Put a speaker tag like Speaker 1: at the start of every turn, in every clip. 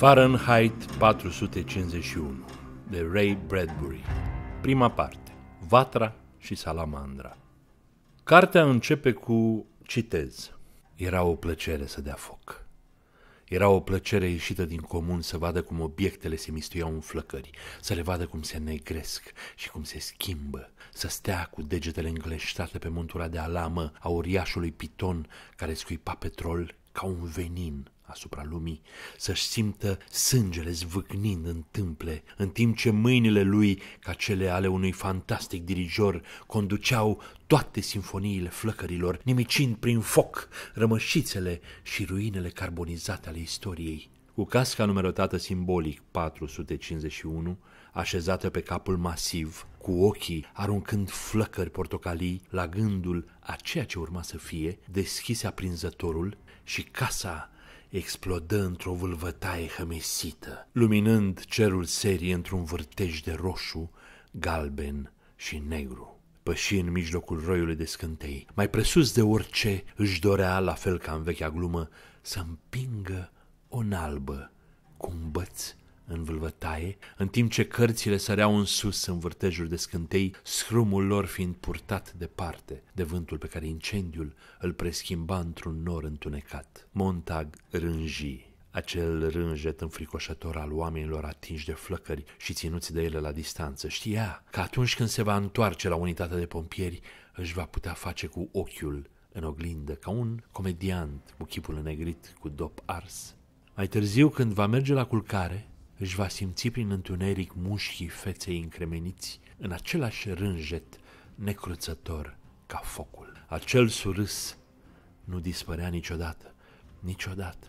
Speaker 1: Fahrenheit 451 de Ray Bradbury Prima parte Vatra și Salamandra Cartea începe cu citez Era o plăcere să dea foc. Era o plăcere ieșită din comun să vadă cum obiectele se mistuiau în flăcări, să le vadă cum se negresc și cum se schimbă, să stea cu degetele îngleștate pe muntura de alamă a uriașului piton care scuipa petrol ca un venin asupra lumii, să-și simtă sângele zvâcnind în tâmple, în timp ce mâinile lui, ca cele ale unui fantastic dirijor, conduceau toate sinfoniile flăcărilor, nimicind prin foc rămășițele și ruinele carbonizate ale istoriei. Cu casca numerotată simbolic 451, așezată pe capul masiv, cu ochii aruncând flăcări portocalii la gândul a ceea ce urma să fie, deschise aprinzătorul și casa explodă într-o vâlvătaie hămesită, luminând cerul serii într-un vârtej de roșu, galben și negru. Păși în mijlocul roiului de scântei, mai presus de orice își dorea, la fel ca în vechea glumă, să împingă o nalbă cu un băț în vâlvătaie, în timp ce cărțile săreau în sus în vârtejul de scântei, scrumul lor fiind purtat departe de vântul pe care incendiul îl preschimba într-un nor întunecat. Montag rânji. Acel rânjet înfricoșător al oamenilor atinși de flăcări și ținuți de ele la distanță știa că atunci când se va întoarce la unitatea de pompieri, își va putea face cu ochiul în oglindă ca un comediant cu chipul înnegrit cu dop ars. Mai târziu, când va merge la culcare, își va simți prin întuneric mușchii feței încremeniți în același rânjet necruțător ca focul. Acel surâs nu dispărea niciodată, niciodată,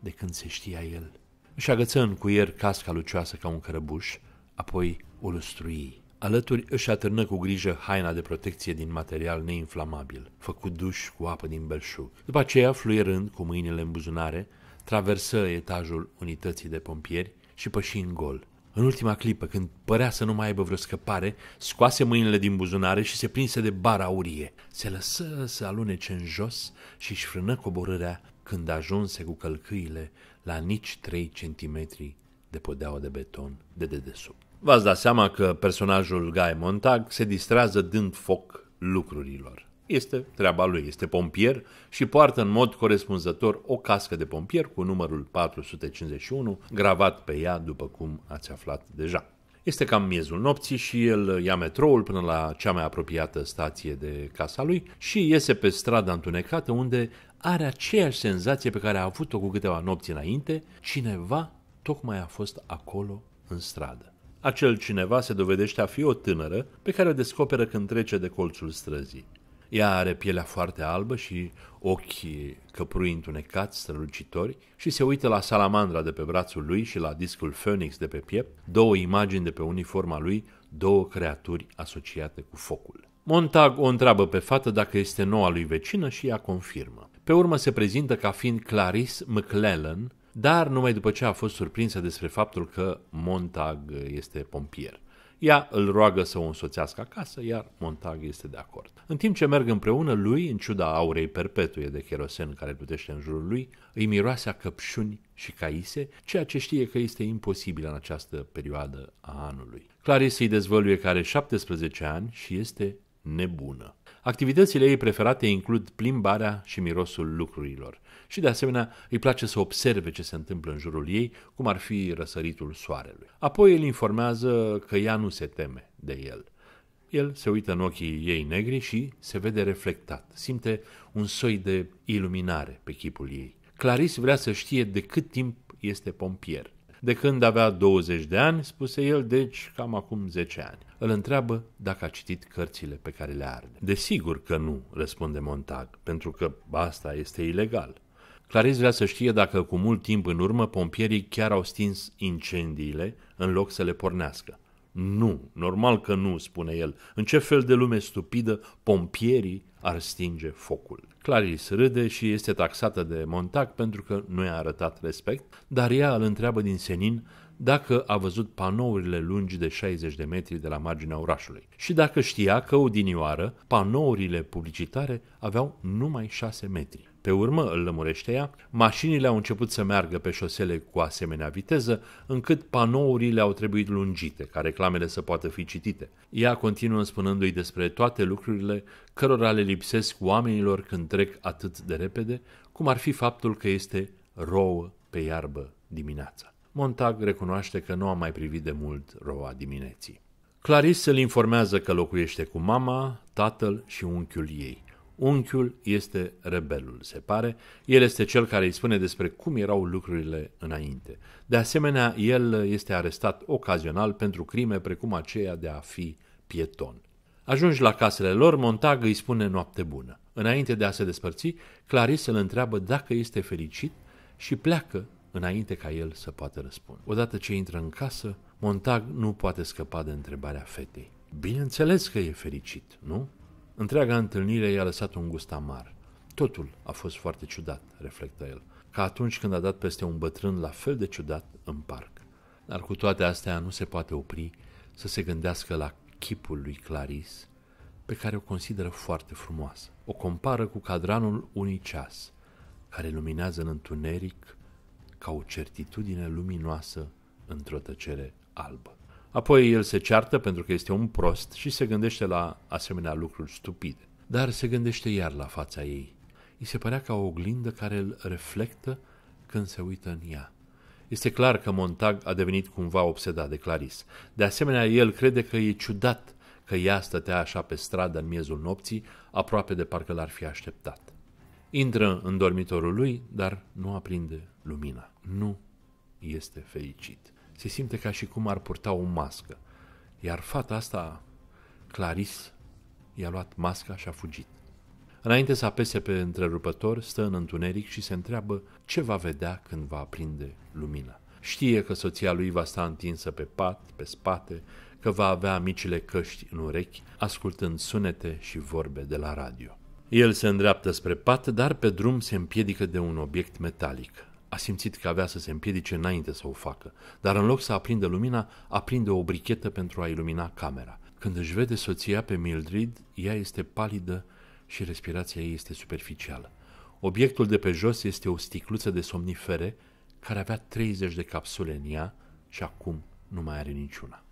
Speaker 1: de când se știa el. Își agăță în cuier casca lucioasă ca un cărăbuș, apoi o lustrui. Alături își atârnă cu grijă haina de protecție din material neinflamabil, făcut duș cu apă din belșug. După aceea, fluierând cu mâinile în buzunare, traversă etajul unității de pompieri și păși în gol. În ultima clipă, când părea să nu mai aibă vreo scăpare, scoase mâinile din buzunare și se prinse de bara aurie. Se lăsă să alunece în jos și își frână coborârea când ajunse cu călcâile la nici 3 centimetri de podeaua de beton de dedesubt. V-ați dat seama că personajul Guy Montag se distrează dând foc lucrurilor. Este treaba lui, este pompier și poartă în mod corespunzător o cască de pompier cu numărul 451 gravat pe ea, după cum ați aflat deja. Este cam miezul nopții și el ia metroul până la cea mai apropiată stație de casa lui și iese pe strada întunecată unde are aceeași senzație pe care a avut-o cu câteva nopți înainte, cineva tocmai a fost acolo în stradă. Acel cineva se dovedește a fi o tânără pe care o descoperă când trece de colțul străzii. Ea are pielea foarte albă și ochii căprui întunecați, strălucitori și se uită la salamandra de pe brațul lui și la discul Phoenix de pe piept, două imagini de pe uniforma lui, două creaturi asociate cu focul. Montag o întreabă pe fată dacă este noua lui vecină și ea confirmă. Pe urmă se prezintă ca fiind Clarice McClellan, dar numai după ce a fost surprinsă despre faptul că Montag este pompier. Ea îl roagă să o însoțească acasă, iar Montag este de acord. În timp ce merg împreună, lui, în ciuda aurei perpetuie de cherosen care plutește în jurul lui, îi miroase a căpșuni și caise, ceea ce știe că este imposibil în această perioadă a anului. Clarice îi dezvăluie că are 17 ani și este nebună. Activitățile ei preferate includ plimbarea și mirosul lucrurilor și de asemenea îi place să observe ce se întâmplă în jurul ei, cum ar fi răsăritul soarelui. Apoi îl informează că ea nu se teme de el. El se uită în ochii ei negri și se vede reflectat, simte un soi de iluminare pe chipul ei. Claris vrea să știe de cât timp este pompier. De când avea 20 de ani, spuse el, deci cam acum 10 ani. Îl întreabă dacă a citit cărțile pe care le arde. Desigur că nu, răspunde Montag, pentru că asta este ilegal. Clarez vrea să știe dacă cu mult timp în urmă pompierii chiar au stins incendiile în loc să le pornească. Nu, normal că nu, spune el. În ce fel de lume stupidă pompierii ar stinge focul? Clarice râde și este taxată de Montac pentru că nu i-a arătat respect, dar ea îl întreabă din senin dacă a văzut panourile lungi de 60 de metri de la marginea orașului și dacă știa că odinioară panourile publicitare aveau numai 6 metri. Pe urmă, îl lămurește ea, mașinile au început să meargă pe șosele cu asemenea viteză, încât panourile au trebuit lungite, ca reclamele să poată fi citite. Ea continuă spunându-i despre toate lucrurile cărora le lipsesc oamenilor când trec atât de repede, cum ar fi faptul că este rouă pe iarbă dimineața. Montag recunoaște că nu a mai privit de mult roa dimineții. Clarice îl informează că locuiește cu mama, tatăl și unchiul ei. Unchiul este rebelul, se pare. El este cel care îi spune despre cum erau lucrurile înainte. De asemenea, el este arestat ocazional pentru crime precum aceea de a fi pieton. Ajungi la casele lor, Montag îi spune noapte bună. Înainte de a se despărți, Clarice îl întreabă dacă este fericit și pleacă înainte ca el să poată răspunde. Odată ce intră în casă, Montag nu poate scăpa de întrebarea fetei. Bineînțeles că e fericit, nu? Întreaga întâlnire i-a lăsat un gust amar. Totul a fost foarte ciudat, reflectă el, ca atunci când a dat peste un bătrân la fel de ciudat în parc. Dar cu toate astea nu se poate opri să se gândească la chipul lui Claris, pe care o consideră foarte frumoasă. O compară cu cadranul unui ceas, care luminează în întuneric ca o certitudine luminoasă într-o tăcere albă. Apoi el se ceartă pentru că este un prost și se gândește la asemenea lucruri stupide. Dar se gândește iar la fața ei. Îi se părea ca o oglindă care îl reflectă când se uită în ea. Este clar că Montag a devenit cumva obsedat de Claris. De asemenea, el crede că e ciudat că ea stătea așa pe stradă în miezul nopții, aproape de parcă l-ar fi așteptat. Intră în dormitorul lui, dar nu aprinde lumina. Nu este fericit se simte ca și cum ar purta o mască. Iar fata asta, Claris, i-a luat masca și a fugit. Înainte să apese pe întrerupător, stă în întuneric și se întreabă ce va vedea când va aprinde lumina. Știe că soția lui va sta întinsă pe pat, pe spate, că va avea micile căști în urechi, ascultând sunete și vorbe de la radio. El se îndreaptă spre pat, dar pe drum se împiedică de un obiect metalic. A simțit că avea să se împiedice înainte să o facă, dar în loc să aprindă lumina, aprinde o brichetă pentru a ilumina camera. Când își vede soția pe Mildred, ea este palidă și respirația ei este superficială. Obiectul de pe jos este o sticluță de somnifere care avea 30 de capsule în ea și acum nu mai are niciuna.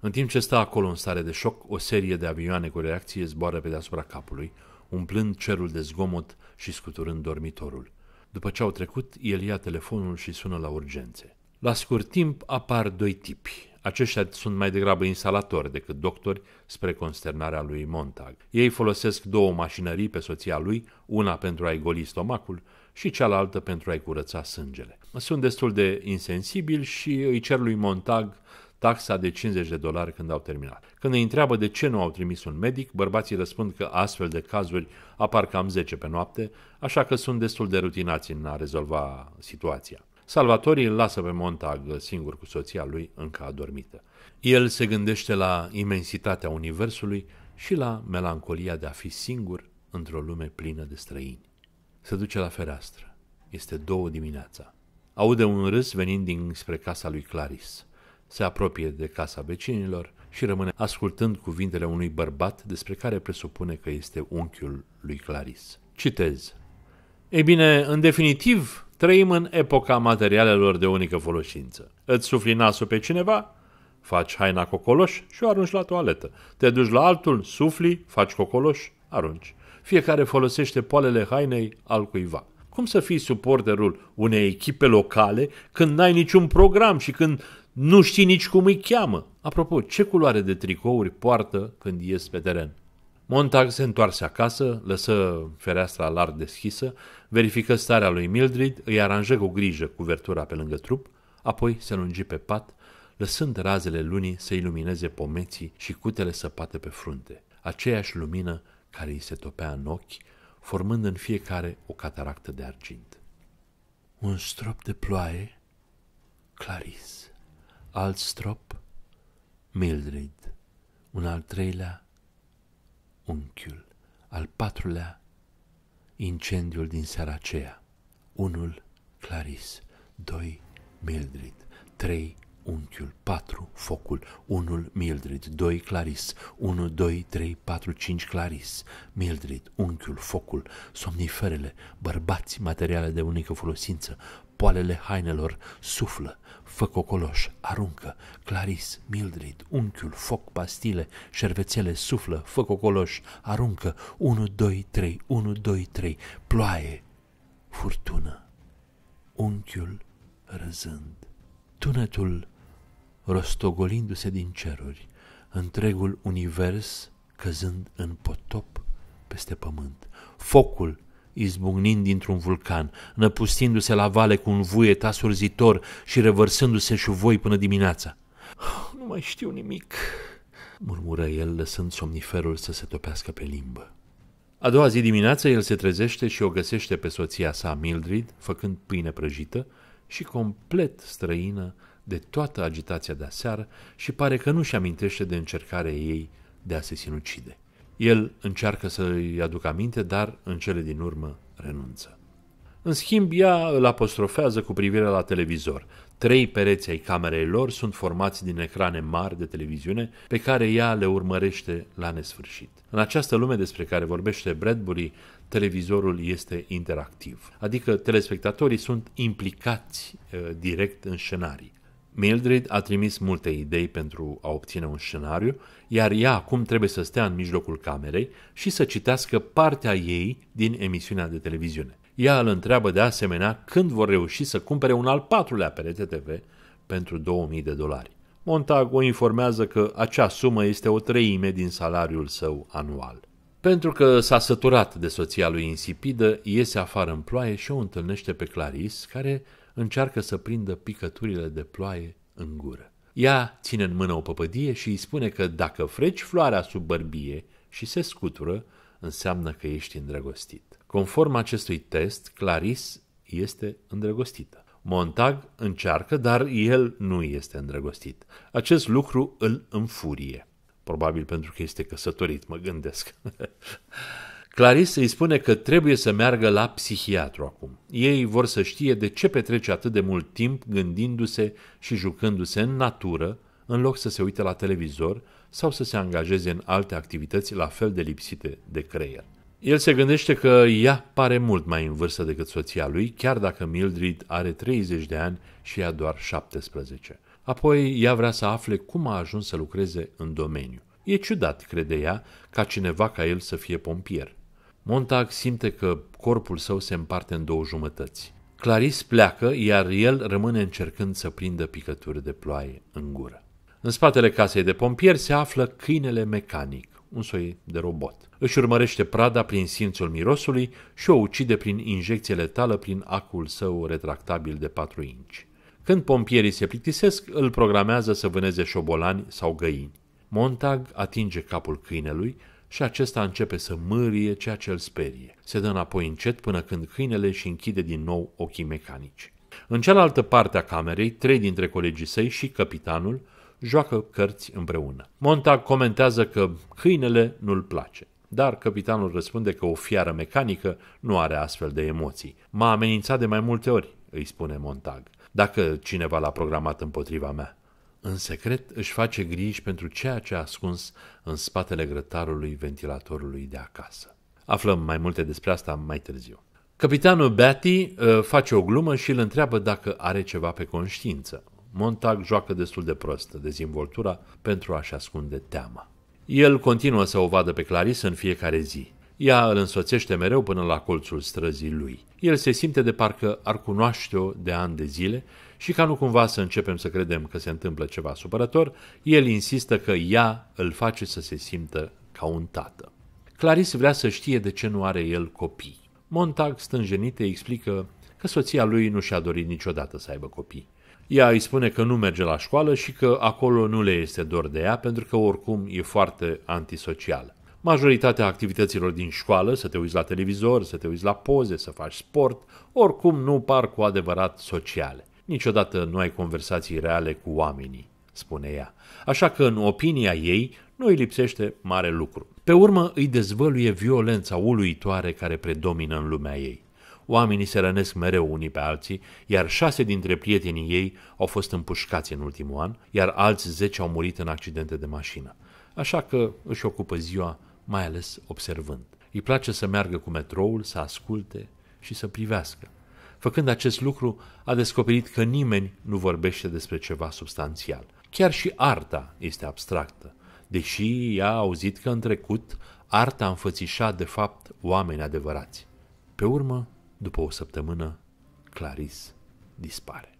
Speaker 1: În timp ce stă acolo în stare de șoc, o serie de avioane cu reacție zboară pe deasupra capului, umplând cerul de zgomot și scuturând dormitorul. După ce au trecut, el ia telefonul și sună la urgențe. La scurt timp apar doi tipi. Aceștia sunt mai degrabă instalatori decât doctori, spre consternarea lui Montag. Ei folosesc două mașinării pe soția lui, una pentru a-i goli stomacul și cealaltă pentru a-i curăța sângele. Sunt destul de insensibili și îi cer lui Montag taxa de 50 de dolari când au terminat. Când îi întreabă de ce nu au trimis un medic, bărbații răspund că astfel de cazuri apar cam 10 pe noapte, așa că sunt destul de rutinați în a rezolva situația. Salvatorii îl lasă pe Montag singur cu soția lui, încă adormită. El se gândește la imensitatea universului și la melancolia de a fi singur într-o lume plină de străini. Se duce la fereastră. Este două dimineața. Aude un râs venind dinspre casa lui Clarice se apropie de casa vecinilor și rămâne ascultând cuvintele unui bărbat despre care presupune că este unchiul lui Claris. Citez. Ei bine, în definitiv, trăim în epoca materialelor de unică folosință. Îți sufli nasul pe cineva, faci haina cocoloș și o arunci la toaletă. Te duci la altul, sufli, faci cocoloș, arunci. Fiecare folosește poalele hainei al cuiva. Cum să fii suporterul unei echipe locale când n-ai niciun program și când nu știi nici cum îi cheamă. Apropo, ce culoare de tricouri poartă când ies pe teren? Montag se întoarse acasă, lăsă fereastra larg deschisă, verifică starea lui Mildred, îi aranjă cu grijă cuvertura pe lângă trup, apoi se lungi pe pat, lăsând razele lunii să ilumineze pomeții și cutele săpate pe frunte, aceeași lumină care îi se topea în ochi, formând în fiecare o cataractă de argint. Un strop de ploaie, Clarice. Alstrop, Mildred, un al treilea, unchiul, al patrulea, incendiul din seara aceea, unul, Claris, doi, Mildred, trei, unchiul, patru, focul, unul, Mildred, doi, Claris, unu, doi, trei, patru, cinci, Claris, Mildred, unchiul, focul, somniferele, bărbați, materiale de unică folosință, poalele hainelor, suflă, Fă cocoloș, aruncă, Claris, Mildred, unchiul, foc, pastile, șervețele, suflă, fă cocoloș, aruncă, 1, 2, 3, 1, 2, 3, ploaie, furtună, unchiul răzând, tunetul rostogolindu-se din ceruri, întregul univers căzând în potop peste pământ, focul izbucnind dintr-un vulcan, năpustindu-se la vale cu un vuiet asurzitor și revărsându-se șuvoi până dimineața. Ah, nu mai știu nimic, murmură el, lăsând somniferul să se topească pe limbă. A doua zi dimineață el se trezește și o găsește pe soția sa, Mildred, făcând pâine prăjită și complet străină de toată agitația de aseară și pare că nu-și amintește de încercarea ei de a se sinucide. El încearcă să îi aducă aminte, dar în cele din urmă renunță. În schimb, ea îl apostrofează cu privire la televizor. Trei pereți ai camerei lor sunt formați din ecrane mari de televiziune pe care ea le urmărește la nesfârșit. În această lume despre care vorbește Bradbury, televizorul este interactiv, adică telespectatorii sunt implicați uh, direct în scenarii. Mildred a trimis multe idei pentru a obține un scenariu, iar ea acum trebuie să stea în mijlocul camerei și să citească partea ei din emisiunea de televiziune. Ea îl întreabă de asemenea când vor reuși să cumpere un al patrulea perete TV pentru 2000 de dolari. Montag o informează că acea sumă este o treime din salariul său anual. Pentru că s-a săturat de soția lui insipidă, iese afară în ploaie și o întâlnește pe Clarice, care încearcă să prindă picăturile de ploaie în gură. Ea ține în mână o păpădie și îi spune că dacă freci floarea sub bărbie și se scutură, înseamnă că ești îndrăgostit. Conform acestui test, Claris este îndrăgostită. Montag încearcă, dar el nu este îndrăgostit. Acest lucru îl înfurie. Probabil pentru că este căsătorit, mă gândesc. Clarice îi spune că trebuie să meargă la psihiatru acum. Ei vor să știe de ce petrece atât de mult timp gândindu-se și jucându-se în natură, în loc să se uite la televizor sau să se angajeze în alte activități la fel de lipsite de creier. El se gândește că ea pare mult mai în vârstă decât soția lui, chiar dacă Mildred are 30 de ani și ea doar 17. Apoi ea vrea să afle cum a ajuns să lucreze în domeniu. E ciudat, crede ea, ca cineva ca el să fie pompier. Montag simte că corpul său se împarte în două jumătăți. Clarice pleacă, iar el rămâne încercând să prindă picături de ploaie în gură. În spatele casei de pompieri se află câinele mecanic, un soi de robot. Își urmărește prada prin simțul mirosului și o ucide prin injecție letală prin acul său retractabil de 4 inci. Când pompierii se plictisesc, îl programează să vâneze șobolani sau găini. Montag atinge capul câinelui, și acesta începe să mârie ceea ce îl sperie. Se dă înapoi încet până când câinele și închide din nou ochii mecanici. În cealaltă parte a camerei, trei dintre colegii săi și capitanul joacă cărți împreună. Montag comentează că câinele nu-l place, dar capitanul răspunde că o fiară mecanică nu are astfel de emoții. M-a amenințat de mai multe ori, îi spune Montag, dacă cineva l-a programat împotriva mea în secret își face griji pentru ceea ce a ascuns în spatele grătarului ventilatorului de acasă. Aflăm mai multe despre asta mai târziu. Capitanul Batty uh, face o glumă și îl întreabă dacă are ceva pe conștiință. Montag joacă destul de prost dezvoltura pentru a-și ascunde teama. El continuă să o vadă pe Clarice în fiecare zi. Ea îl însoțește mereu până la colțul străzii lui. El se simte de parcă ar cunoaște-o de ani de zile și ca nu cumva să începem să credem că se întâmplă ceva supărător, el insistă că ea îl face să se simtă ca un tată. Clarice vrea să știe de ce nu are el copii. Montag, stânjenit, îi explică că soția lui nu și-a dorit niciodată să aibă copii. Ea îi spune că nu merge la școală și că acolo nu le este dor de ea pentru că oricum e foarte antisocial. Majoritatea activităților din școală, să te uiți la televizor, să te uiți la poze, să faci sport, oricum nu par cu adevărat sociale. Niciodată nu ai conversații reale cu oamenii, spune ea, așa că în opinia ei nu îi lipsește mare lucru. Pe urmă îi dezvăluie violența uluitoare care predomină în lumea ei. Oamenii se rănesc mereu unii pe alții, iar șase dintre prietenii ei au fost împușcați în ultimul an, iar alți zece au murit în accidente de mașină. Așa că își ocupă ziua mai ales observând. Îi place să meargă cu metroul, să asculte și să privească. Făcând acest lucru, a descoperit că nimeni nu vorbește despre ceva substanțial. Chiar și arta este abstractă, deși ea a auzit că în trecut arta înfățișa de fapt oameni adevărați. Pe urmă, după o săptămână, Claris dispare.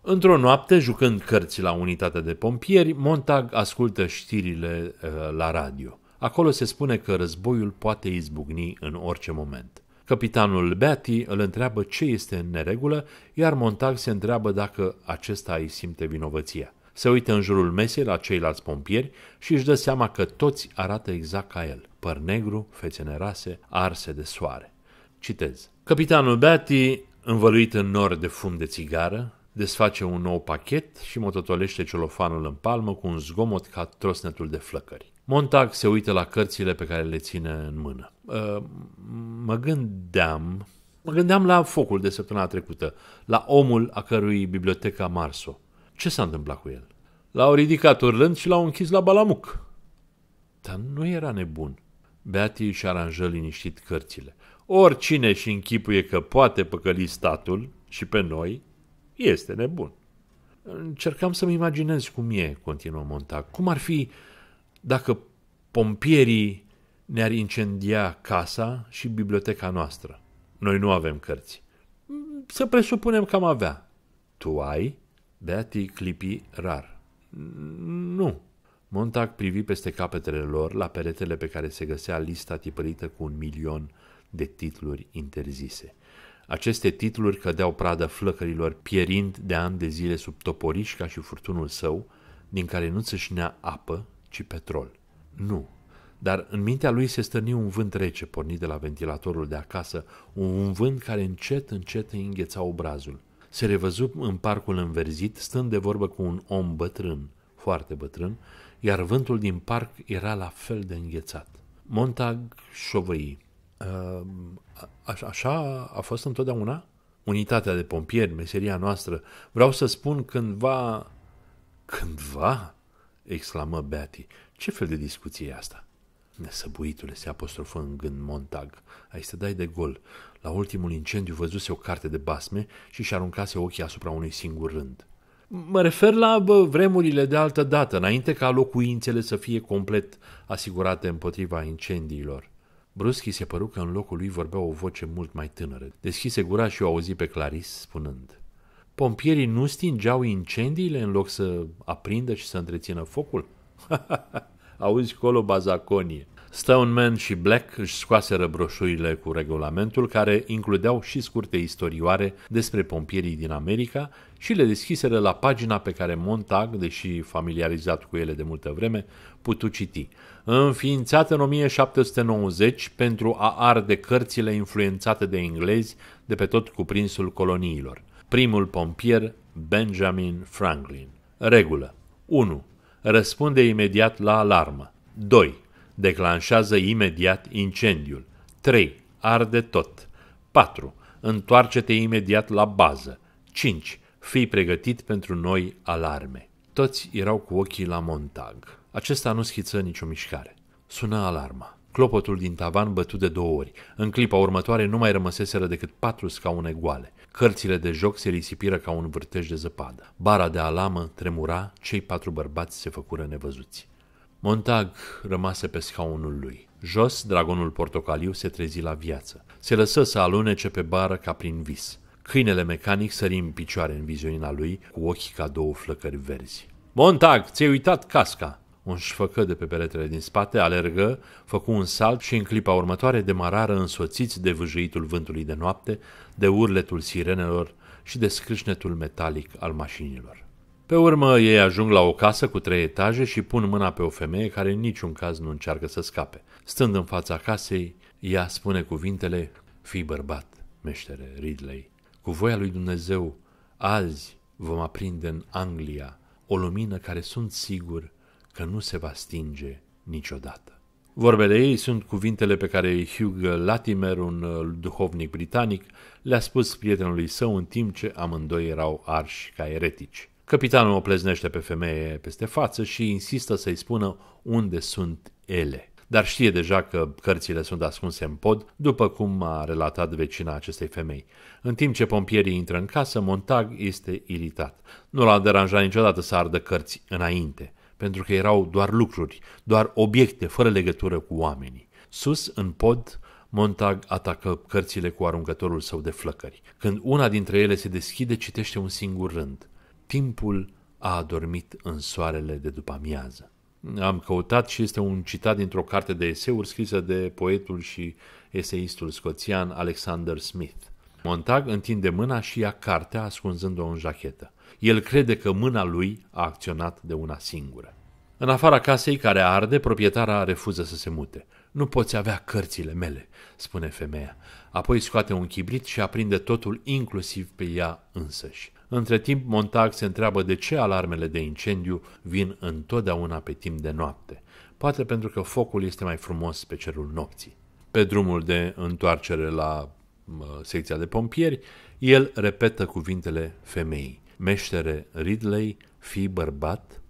Speaker 1: Într-o noapte, jucând cărți la unitatea de pompieri, Montag ascultă știrile uh, la radio. Acolo se spune că războiul poate izbucni în orice moment. Capitanul Betty îl întreabă ce este în neregulă, iar Montag se întreabă dacă acesta îi simte vinovăția. Se uită în jurul mesei la ceilalți pompieri și își dă seama că toți arată exact ca el, păr negru, fețe nerase, arse de soare. Citez. Capitanul Betty, învăluit în nor de fum de țigară, desface un nou pachet și mototolește celofanul în palmă cu un zgomot ca trosnetul de flăcări. Montag se uită la cărțile pe care le ține în mână. Uh, mă gândeam, mă gândeam la focul de săptămâna trecută, la omul a cărui biblioteca Marso. Ce s-a întâmplat cu el? L-au ridicat urlând și l-au închis la balamuc. Dar nu era nebun. Beati și aranjă liniștit cărțile. Oricine și închipuie că poate păcăli statul și pe noi, este nebun. Încercam să-mi imaginez cum e, continuă Montag, cum ar fi dacă pompierii ne-ar incendia casa și biblioteca noastră. Noi nu avem cărți. Să presupunem că am avea. Tu ai? Beati clipi rar. Nu. Montag privi peste capetele lor la peretele pe care se găsea lista tipărită cu un milion de titluri interzise. Aceste titluri cădeau pradă flăcărilor pierind de ani de zile sub toporișca și furtunul său, din care nu țâșnea apă ci petrol. Nu. Dar în mintea lui se stârni un vânt rece pornit de la ventilatorul de acasă, un vânt care încet, încet îi îngheța obrazul. Se revăzu în parcul înverzit, stând de vorbă cu un om bătrân, foarte bătrân, iar vântul din parc era la fel de înghețat. Montag șovăi. Uh, a, așa a fost întotdeauna? Unitatea de pompieri, meseria noastră. Vreau să spun cândva... Cândva? exclamă Beatty. Ce fel de discuție e asta? Nesăbuitule, se apostrofă în gând Montag. Ai să dai de gol. La ultimul incendiu văzuse o carte de basme și și aruncase ochii asupra unui singur rând. Mă refer la bă, vremurile de altă dată, înainte ca locuințele să fie complet asigurate împotriva incendiilor. Bruschi se păru că în locul lui vorbea o voce mult mai tânără. Deschise gura și o auzi pe Claris spunând Pompierii nu stingeau incendiile în loc să aprindă și să întrețină focul? Auzi colo bazaconie. Stoneman și Black își scoase răbroșurile cu regulamentul care includeau și scurte istorioare despre pompierii din America și le deschiseră la pagina pe care Montag, deși familiarizat cu ele de multă vreme, putu citi. Înființat în 1790 pentru a arde cărțile influențate de englezi de pe tot cuprinsul coloniilor primul pompier Benjamin Franklin. Regulă 1. Răspunde imediat la alarmă. 2. Declanșează imediat incendiul. 3. Arde tot. 4. Întoarce-te imediat la bază. 5. Fii pregătit pentru noi alarme. Toți erau cu ochii la Montag. Acesta nu schiță nicio mișcare. Sună alarma. Clopotul din tavan bătu de două ori. În clipa următoare nu mai rămăseseră decât patru scaune goale. Cărțile de joc se risipiră ca un vârtej de zăpadă. Bara de alamă tremura, cei patru bărbați se făcură nevăzuți. Montag rămase pe scaunul lui. Jos, dragonul portocaliu se trezi la viață. Se lăsă să alunece pe bară ca prin vis. Câinele mecanic sări în picioare în viziunea lui, cu ochii ca două flăcări verzi. Montag, ți-ai uitat casca!" un șfăcă de pe peretele din spate, alergă, făcu un salt și în clipa următoare demarară însoțiți de vâjâitul vântului de noapte, de urletul sirenelor și de scrâșnetul metalic al mașinilor. Pe urmă, ei ajung la o casă cu trei etaje și pun mâna pe o femeie care în niciun caz nu încearcă să scape. Stând în fața casei, ea spune cuvintele, Fii bărbat, meștere Ridley, cu voia lui Dumnezeu, azi vom aprinde în Anglia o lumină care sunt sigur că nu se va stinge niciodată. Vorbele ei sunt cuvintele pe care Hugh Latimer, un uh, duhovnic britanic, le-a spus prietenului său în timp ce amândoi erau arși ca eretici. Capitanul o pleznește pe femeie peste față și insistă să-i spună unde sunt ele. Dar știe deja că cărțile sunt ascunse în pod, după cum a relatat vecina acestei femei. În timp ce pompierii intră în casă, Montag este iritat. Nu l-a deranjat niciodată să ardă cărți înainte pentru că erau doar lucruri, doar obiecte fără legătură cu oamenii. Sus, în pod, Montag atacă cărțile cu aruncătorul său de flăcări. Când una dintre ele se deschide, citește un singur rând. Timpul a adormit în soarele de după amiază. Am căutat și este un citat dintr-o carte de eseuri scrisă de poetul și eseistul scoțian Alexander Smith. Montag întinde mâna și ia cartea ascunzând-o în jachetă. El crede că mâna lui a acționat de una singură. În afara casei care arde, proprietara refuză să se mute. Nu poți avea cărțile mele, spune femeia. Apoi scoate un chibrit și aprinde totul inclusiv pe ea însăși. Între timp, Montag se întreabă de ce alarmele de incendiu vin întotdeauna pe timp de noapte. Poate pentru că focul este mai frumos pe cerul nopții. Pe drumul de întoarcere la secția de pompieri, el repetă cuvintele femeii meștere Ridley, fi bărbat,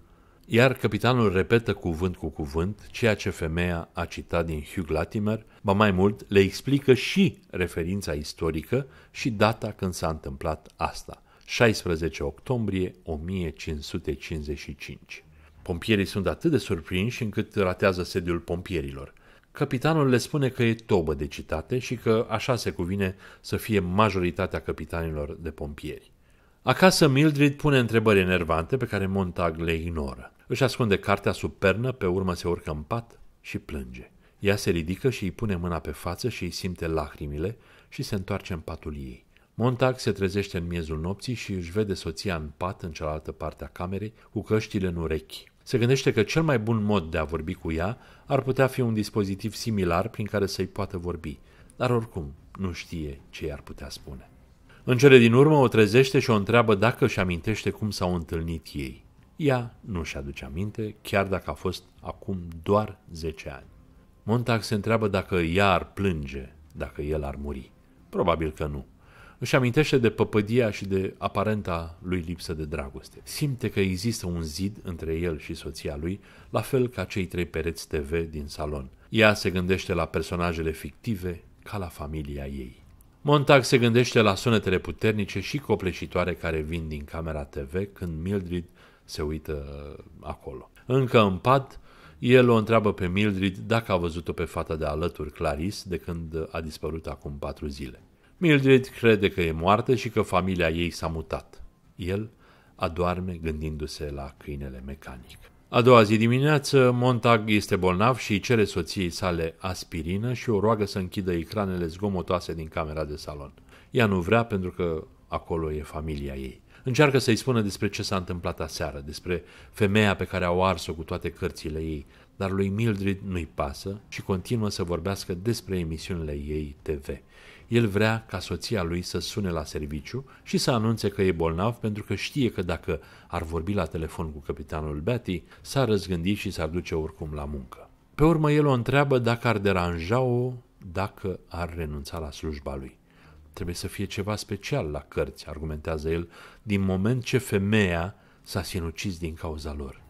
Speaker 1: iar capitanul repetă cuvânt cu cuvânt ceea ce femeia a citat din Hugh Latimer, ba mai mult le explică și referința istorică și data când s-a întâmplat asta, 16 octombrie 1555. Pompierii sunt atât de surprinși încât ratează sediul pompierilor. Capitanul le spune că e tobă de citate și că așa se cuvine să fie majoritatea capitanilor de pompieri. Acasă, Mildred pune întrebări enervante pe care Montag le ignoră. Își ascunde cartea sub pernă, pe urmă se urcă în pat și plânge. Ea se ridică și îi pune mâna pe față și îi simte lacrimile și se întoarce în patul ei. Montag se trezește în miezul nopții și își vede soția în pat în cealaltă parte a camerei, cu căștile în urechi. Se gândește că cel mai bun mod de a vorbi cu ea ar putea fi un dispozitiv similar prin care să-i poată vorbi, dar oricum nu știe ce i-ar putea spune. În cele din urmă o trezește și o întreabă dacă își amintește cum s-au întâlnit ei. Ea nu și aduce aminte, chiar dacă a fost acum doar 10 ani. Montag se întreabă dacă ea ar plânge, dacă el ar muri. Probabil că nu. Își amintește de păpădia și de aparenta lui lipsă de dragoste. Simte că există un zid între el și soția lui, la fel ca cei trei pereți TV din salon. Ea se gândește la personajele fictive ca la familia ei. Montag se gândește la sunetele puternice și copleșitoare care vin din camera TV când Mildred se uită acolo. Încă în pat, el o întreabă pe Mildred dacă a văzut-o pe fata de alături, Clarice, de când a dispărut acum patru zile. Mildred crede că e moartă și că familia ei s-a mutat. El adoarme gândindu-se la câinele mecanic. A doua zi dimineață, Montag este bolnav și îi cere soției sale aspirină și o roagă să închidă ecranele zgomotoase din camera de salon. Ea nu vrea pentru că acolo e familia ei. Încearcă să-i spună despre ce s-a întâmplat aseară, despre femeia pe care au ars-o cu toate cărțile ei, dar lui Mildred nu-i pasă și continuă să vorbească despre emisiunile ei TV. El vrea ca soția lui să sune la serviciu și să anunțe că e bolnav pentru că știe că dacă ar vorbi la telefon cu capitanul Betty, s-ar răzgândi și s-ar duce oricum la muncă. Pe urmă el o întreabă dacă ar deranja-o dacă ar renunța la slujba lui. Trebuie să fie ceva special la cărți, argumentează el, din moment ce femeia s-a sinucis din cauza lor.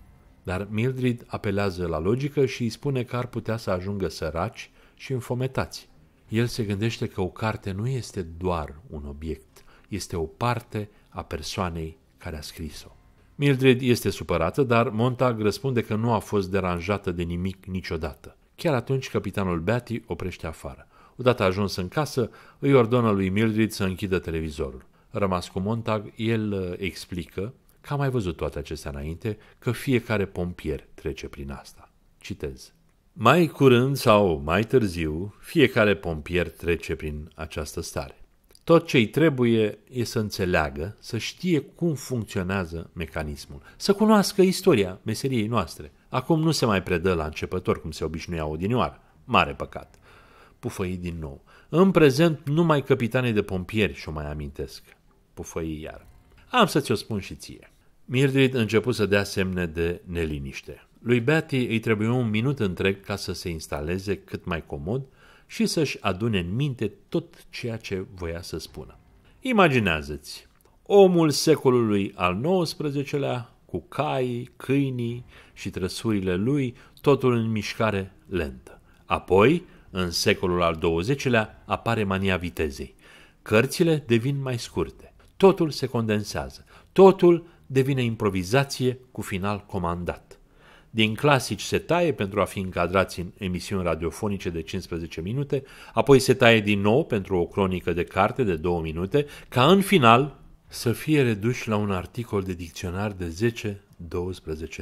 Speaker 1: Dar Mildred apelează la logică și îi spune că ar putea să ajungă săraci și înfometați. El se gândește că o carte nu este doar un obiect, este o parte a persoanei care a scris-o. Mildred este supărată, dar Montag răspunde că nu a fost deranjată de nimic niciodată. Chiar atunci, capitanul Beatty oprește afară. Odată ajuns în casă, îi ordonă lui Mildred să închidă televizorul. Rămas cu Montag, el uh, explică că a mai văzut toate acestea înainte, că fiecare pompier trece prin asta. Citez. Mai curând sau mai târziu, fiecare pompier trece prin această stare. Tot ce îi trebuie e să înțeleagă, să știe cum funcționează mecanismul, să cunoască istoria meseriei noastre. Acum nu se mai predă la începător cum se obișnuia odinioară. Mare păcat. Pufăi din nou. În prezent numai capitanii de pompieri și-o mai amintesc. Pufăi iar. Am să ți-o spun și ție. Mildred început să dea semne de neliniște. Lui Beatty îi trebuie un minut întreg ca să se instaleze cât mai comod și să-și adune în minte tot ceea ce voia să spună. Imaginează-ți, omul secolului al XIX-lea, cu cai, câinii și trăsurile lui, totul în mișcare lentă. Apoi, în secolul al XX-lea, apare mania vitezei. Cărțile devin mai scurte. Totul se condensează. Totul devine improvizație cu final comandat. Din clasici se taie pentru a fi încadrați în emisiuni radiofonice de 15 minute, apoi se taie din nou pentru o cronică de carte de 2 minute, ca în final să fie reduși la un articol de dicționar de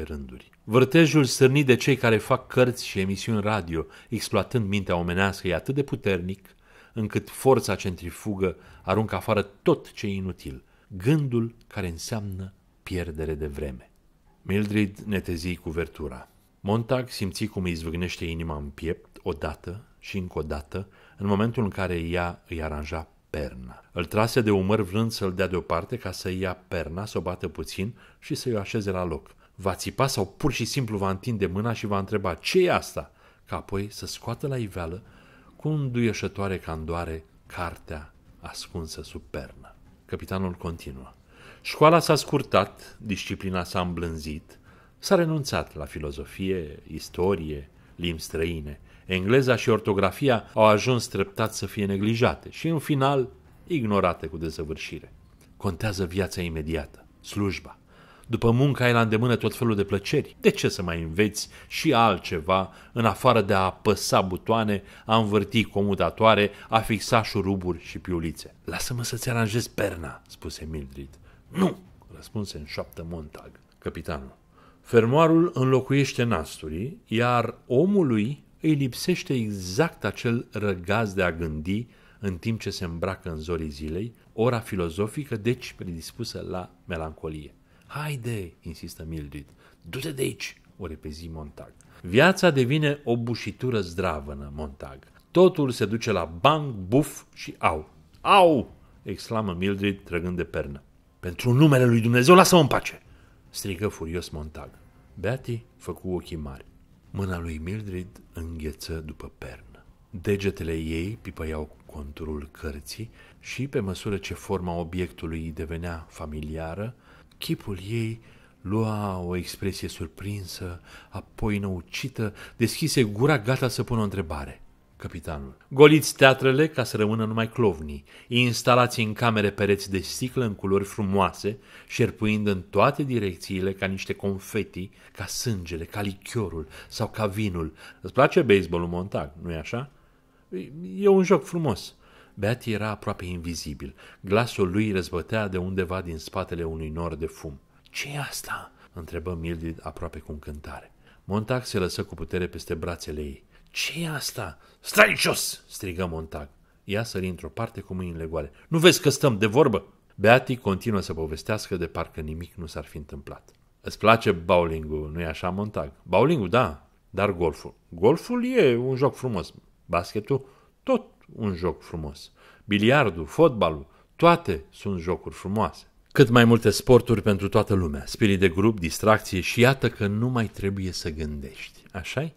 Speaker 1: 10-12 rânduri. Vârtejul sârnit de cei care fac cărți și emisiuni radio, exploatând mintea omenească, e atât de puternic încât forța centrifugă aruncă afară tot ce e inutil, gândul care înseamnă pierdere de vreme. Mildred netezi cuvertura. Montag simți cum îi zvâgnește inima în piept, odată și încă o dată, în momentul în care ea îi aranja perna. Îl trase de umăr vrând să-l dea deoparte ca să ia perna, să o bată puțin și să-i o așeze la loc. Va țipa sau pur și simplu va întinde mâna și va întreba ce e asta? Ca apoi să scoată la iveală cu duieșătoare candoare cartea ascunsă sub pernă. Capitanul continuă. Școala s-a scurtat, disciplina s-a îmblânzit, s-a renunțat la filozofie, istorie, limbi străine. Engleza și ortografia au ajuns treptat să fie neglijate și, în final, ignorate cu dezăvârșire. Contează viața imediată, slujba. După munca ai la îndemână tot felul de plăceri. De ce să mai înveți și altceva în afară de a apăsa butoane, a învârti comutatoare, a fixa șuruburi și piulițe? Lasă-mă să-ți aranjez perna, spuse Mildred. Nu, răspunse în șoaptă Montag, capitanul. Fermoarul înlocuiește nasturii, iar omului îi lipsește exact acel răgaz de a gândi în timp ce se îmbracă în zorii zilei, ora filozofică, deci predispusă la melancolie. Haide, insistă Mildred, du-te de aici, o repezi Montag. Viața devine o bușitură zdravănă, Montag. Totul se duce la bang, buf și au. Au! exclamă Mildred trăgând de pernă. Pentru numele lui Dumnezeu, lasă-mă în pace!" strigă furios Montag. Beatty făcu ochii mari. Mâna lui Mildred îngheță după pernă. Degetele ei pipăiau conturul cărții și, pe măsură ce forma obiectului devenea familiară, chipul ei lua o expresie surprinsă, apoi năucită, deschise gura gata să pună o întrebare capitanul. Goliți teatrele ca să rămână numai clovnii, instalați în camere pereți de sticlă în culori frumoase, șerpuind în toate direcțiile ca niște confeti, ca sângele, ca lichiorul sau ca vinul. Îți place baseballul, Montag, nu-i așa? E un joc frumos. Beat era aproape invizibil. Glasul lui răzbătea de undeva din spatele unui nor de fum. ce e asta?" întrebă Mildred aproape cu încântare. Montag se lăsă cu putere peste brațele ei ce e asta? Stai jos!" strigă Montag. Ia să într-o parte cu mâinile goale. Nu vezi că stăm de vorbă?" Beati continuă să povestească de parcă nimic nu s-ar fi întâmplat. Îți place bowlingul, nu-i așa, Montag? Bowlingul, da, dar golful. Golful e un joc frumos. Basketul, tot un joc frumos. Biliardul, fotbalul, toate sunt jocuri frumoase. Cât mai multe sporturi pentru toată lumea, spirit de grup, distracție și iată că nu mai trebuie să gândești, așa -i?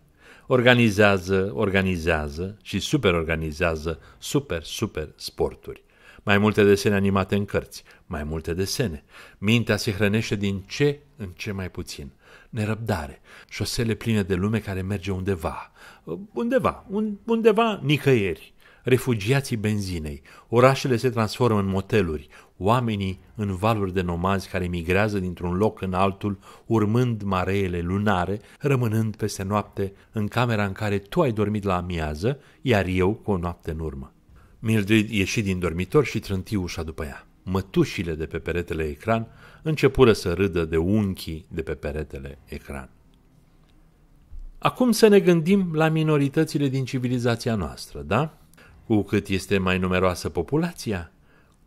Speaker 1: organizează, organizează și superorganizează super, super sporturi. Mai multe desene animate în cărți, mai multe desene. Mintea se hrănește din ce în ce mai puțin. Nerăbdare, șosele pline de lume care merge undeva, undeva, un, undeva nicăieri refugiații benzinei, orașele se transformă în moteluri, oamenii în valuri de nomazi care migrează dintr-un loc în altul, urmând mareele lunare, rămânând peste noapte în camera în care tu ai dormit la amiază, iar eu cu o noapte în urmă. Mildred ieși din dormitor și trânti ușa după ea. Mătușile de pe peretele ecran începură să râdă de unchii de pe peretele ecran. Acum să ne gândim la minoritățile din civilizația noastră, da? Cu cât este mai numeroasă populația,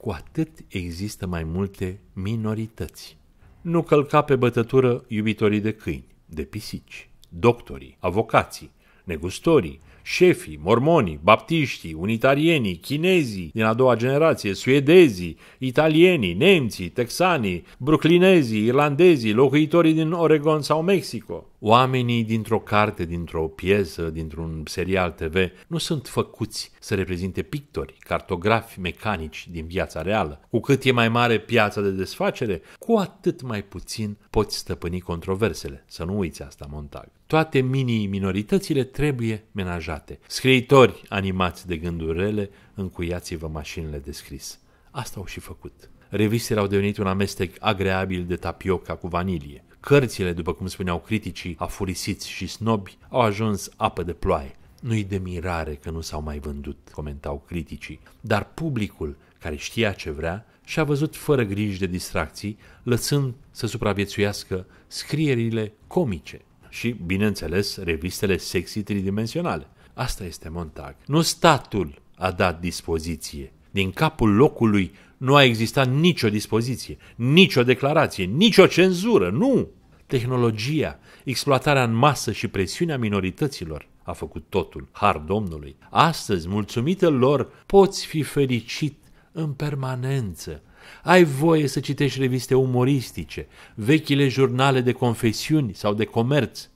Speaker 1: cu atât există mai multe minorități. Nu călca pe bătătură iubitorii de câini, de pisici, doctorii, avocații, negustorii, șefii, mormonii, baptiștii, unitarienii, chinezii din a doua generație, suedezii, italienii, nemții, texanii, bruclinezii, irlandezii, locuitorii din Oregon sau Mexico, Oamenii dintr-o carte, dintr-o piesă, dintr-un serial TV nu sunt făcuți să reprezinte pictori, cartografi mecanici din viața reală. Cu cât e mai mare piața de desfacere, cu atât mai puțin poți stăpâni controversele. Să nu uiți asta, Montag. Toate mini-minoritățile trebuie menajate. Scriitori animați de gânduri rele, încuiați-vă mașinile de scris. Asta au și făcut. Revistele au devenit un amestec agreabil de tapioca cu vanilie. Cărțile, după cum spuneau criticii, afurisiți și snobi, au ajuns apă de ploaie. Nu-i de mirare că nu s-au mai vândut, comentau criticii, dar publicul, care știa ce vrea, și-a văzut fără griji de distracții, lăsând să supraviețuiască scrierile comice și, bineînțeles, revistele sexy tridimensionale. Asta este Montag. Nu statul a dat dispoziție. Din capul locului nu a existat nicio dispoziție, nicio declarație, nicio cenzură, nu! Tehnologia, exploatarea în masă și presiunea minorităților a făcut totul, har Domnului. Astăzi, mulțumită lor, poți fi fericit în permanență. Ai voie să citești reviste umoristice, vechile jurnale de confesiuni sau de comerț.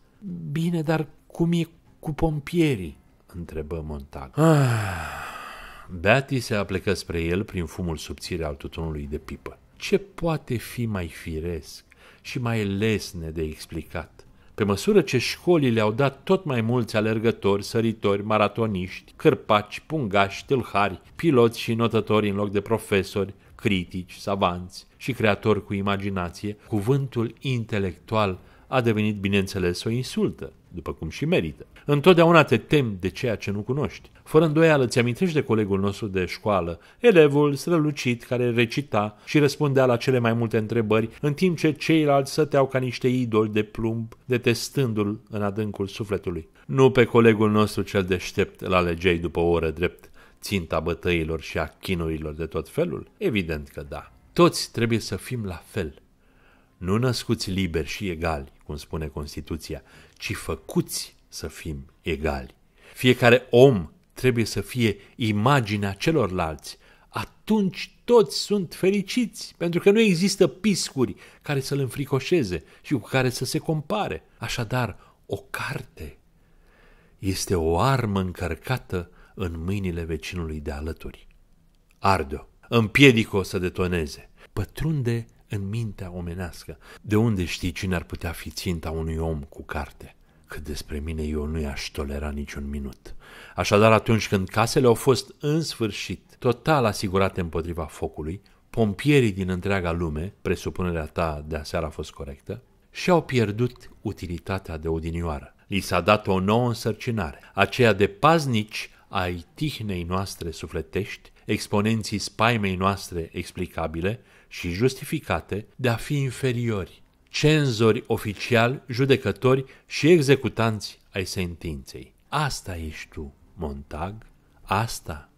Speaker 1: Bine, dar cum e cu pompierii? întrebă Montag. Ah. Beatty se aplecă spre el prin fumul subțire al tutunului de pipă. Ce poate fi mai firesc și mai lesne de explicat? Pe măsură ce școlile au dat tot mai mulți alergători, săritori, maratoniști, cărpaci, pungași, tâlhari, piloți și notători în loc de profesori, critici, savanți și creatori cu imaginație, cuvântul intelectual a devenit, bineînțeles, o insultă, după cum și merită. Întotdeauna te temi de ceea ce nu cunoști. Fără îndoială, ți amintești de colegul nostru de școală, elevul strălucit care recita și răspundea la cele mai multe întrebări, în timp ce ceilalți săteau ca niște idoli de plumb, detestându-l în adâncul sufletului. Nu pe colegul nostru cel deștept la legei după o oră drept, ținta bătăilor și a chinurilor de tot felul? Evident că da. Toți trebuie să fim la fel. Nu născuți liberi și egali, cum spune Constituția, ci făcuți să fim egali. Fiecare om trebuie să fie imaginea celorlalți. Atunci toți sunt fericiți, pentru că nu există piscuri care să-l înfricoșeze și cu care să se compare. Așadar, o carte este o armă încărcată în mâinile vecinului de alături. Arde-o, împiedică-o să detoneze, pătrunde în mintea omenească. De unde știi cine ar putea fi ținta unui om cu carte? că despre mine eu nu i-aș tolera niciun minut. Așadar, atunci când casele au fost în sfârșit total asigurate împotriva focului, pompierii din întreaga lume, presupunerea ta de aseară a fost corectă, și-au pierdut utilitatea de odinioară. Li s-a dat o nouă însărcinare, aceea de paznici ai tihnei noastre sufletești, exponenții spaimei noastre explicabile și justificate de a fi inferiori cenzori oficiali, judecători și executanți ai sentinței. Asta ești tu, Montag, asta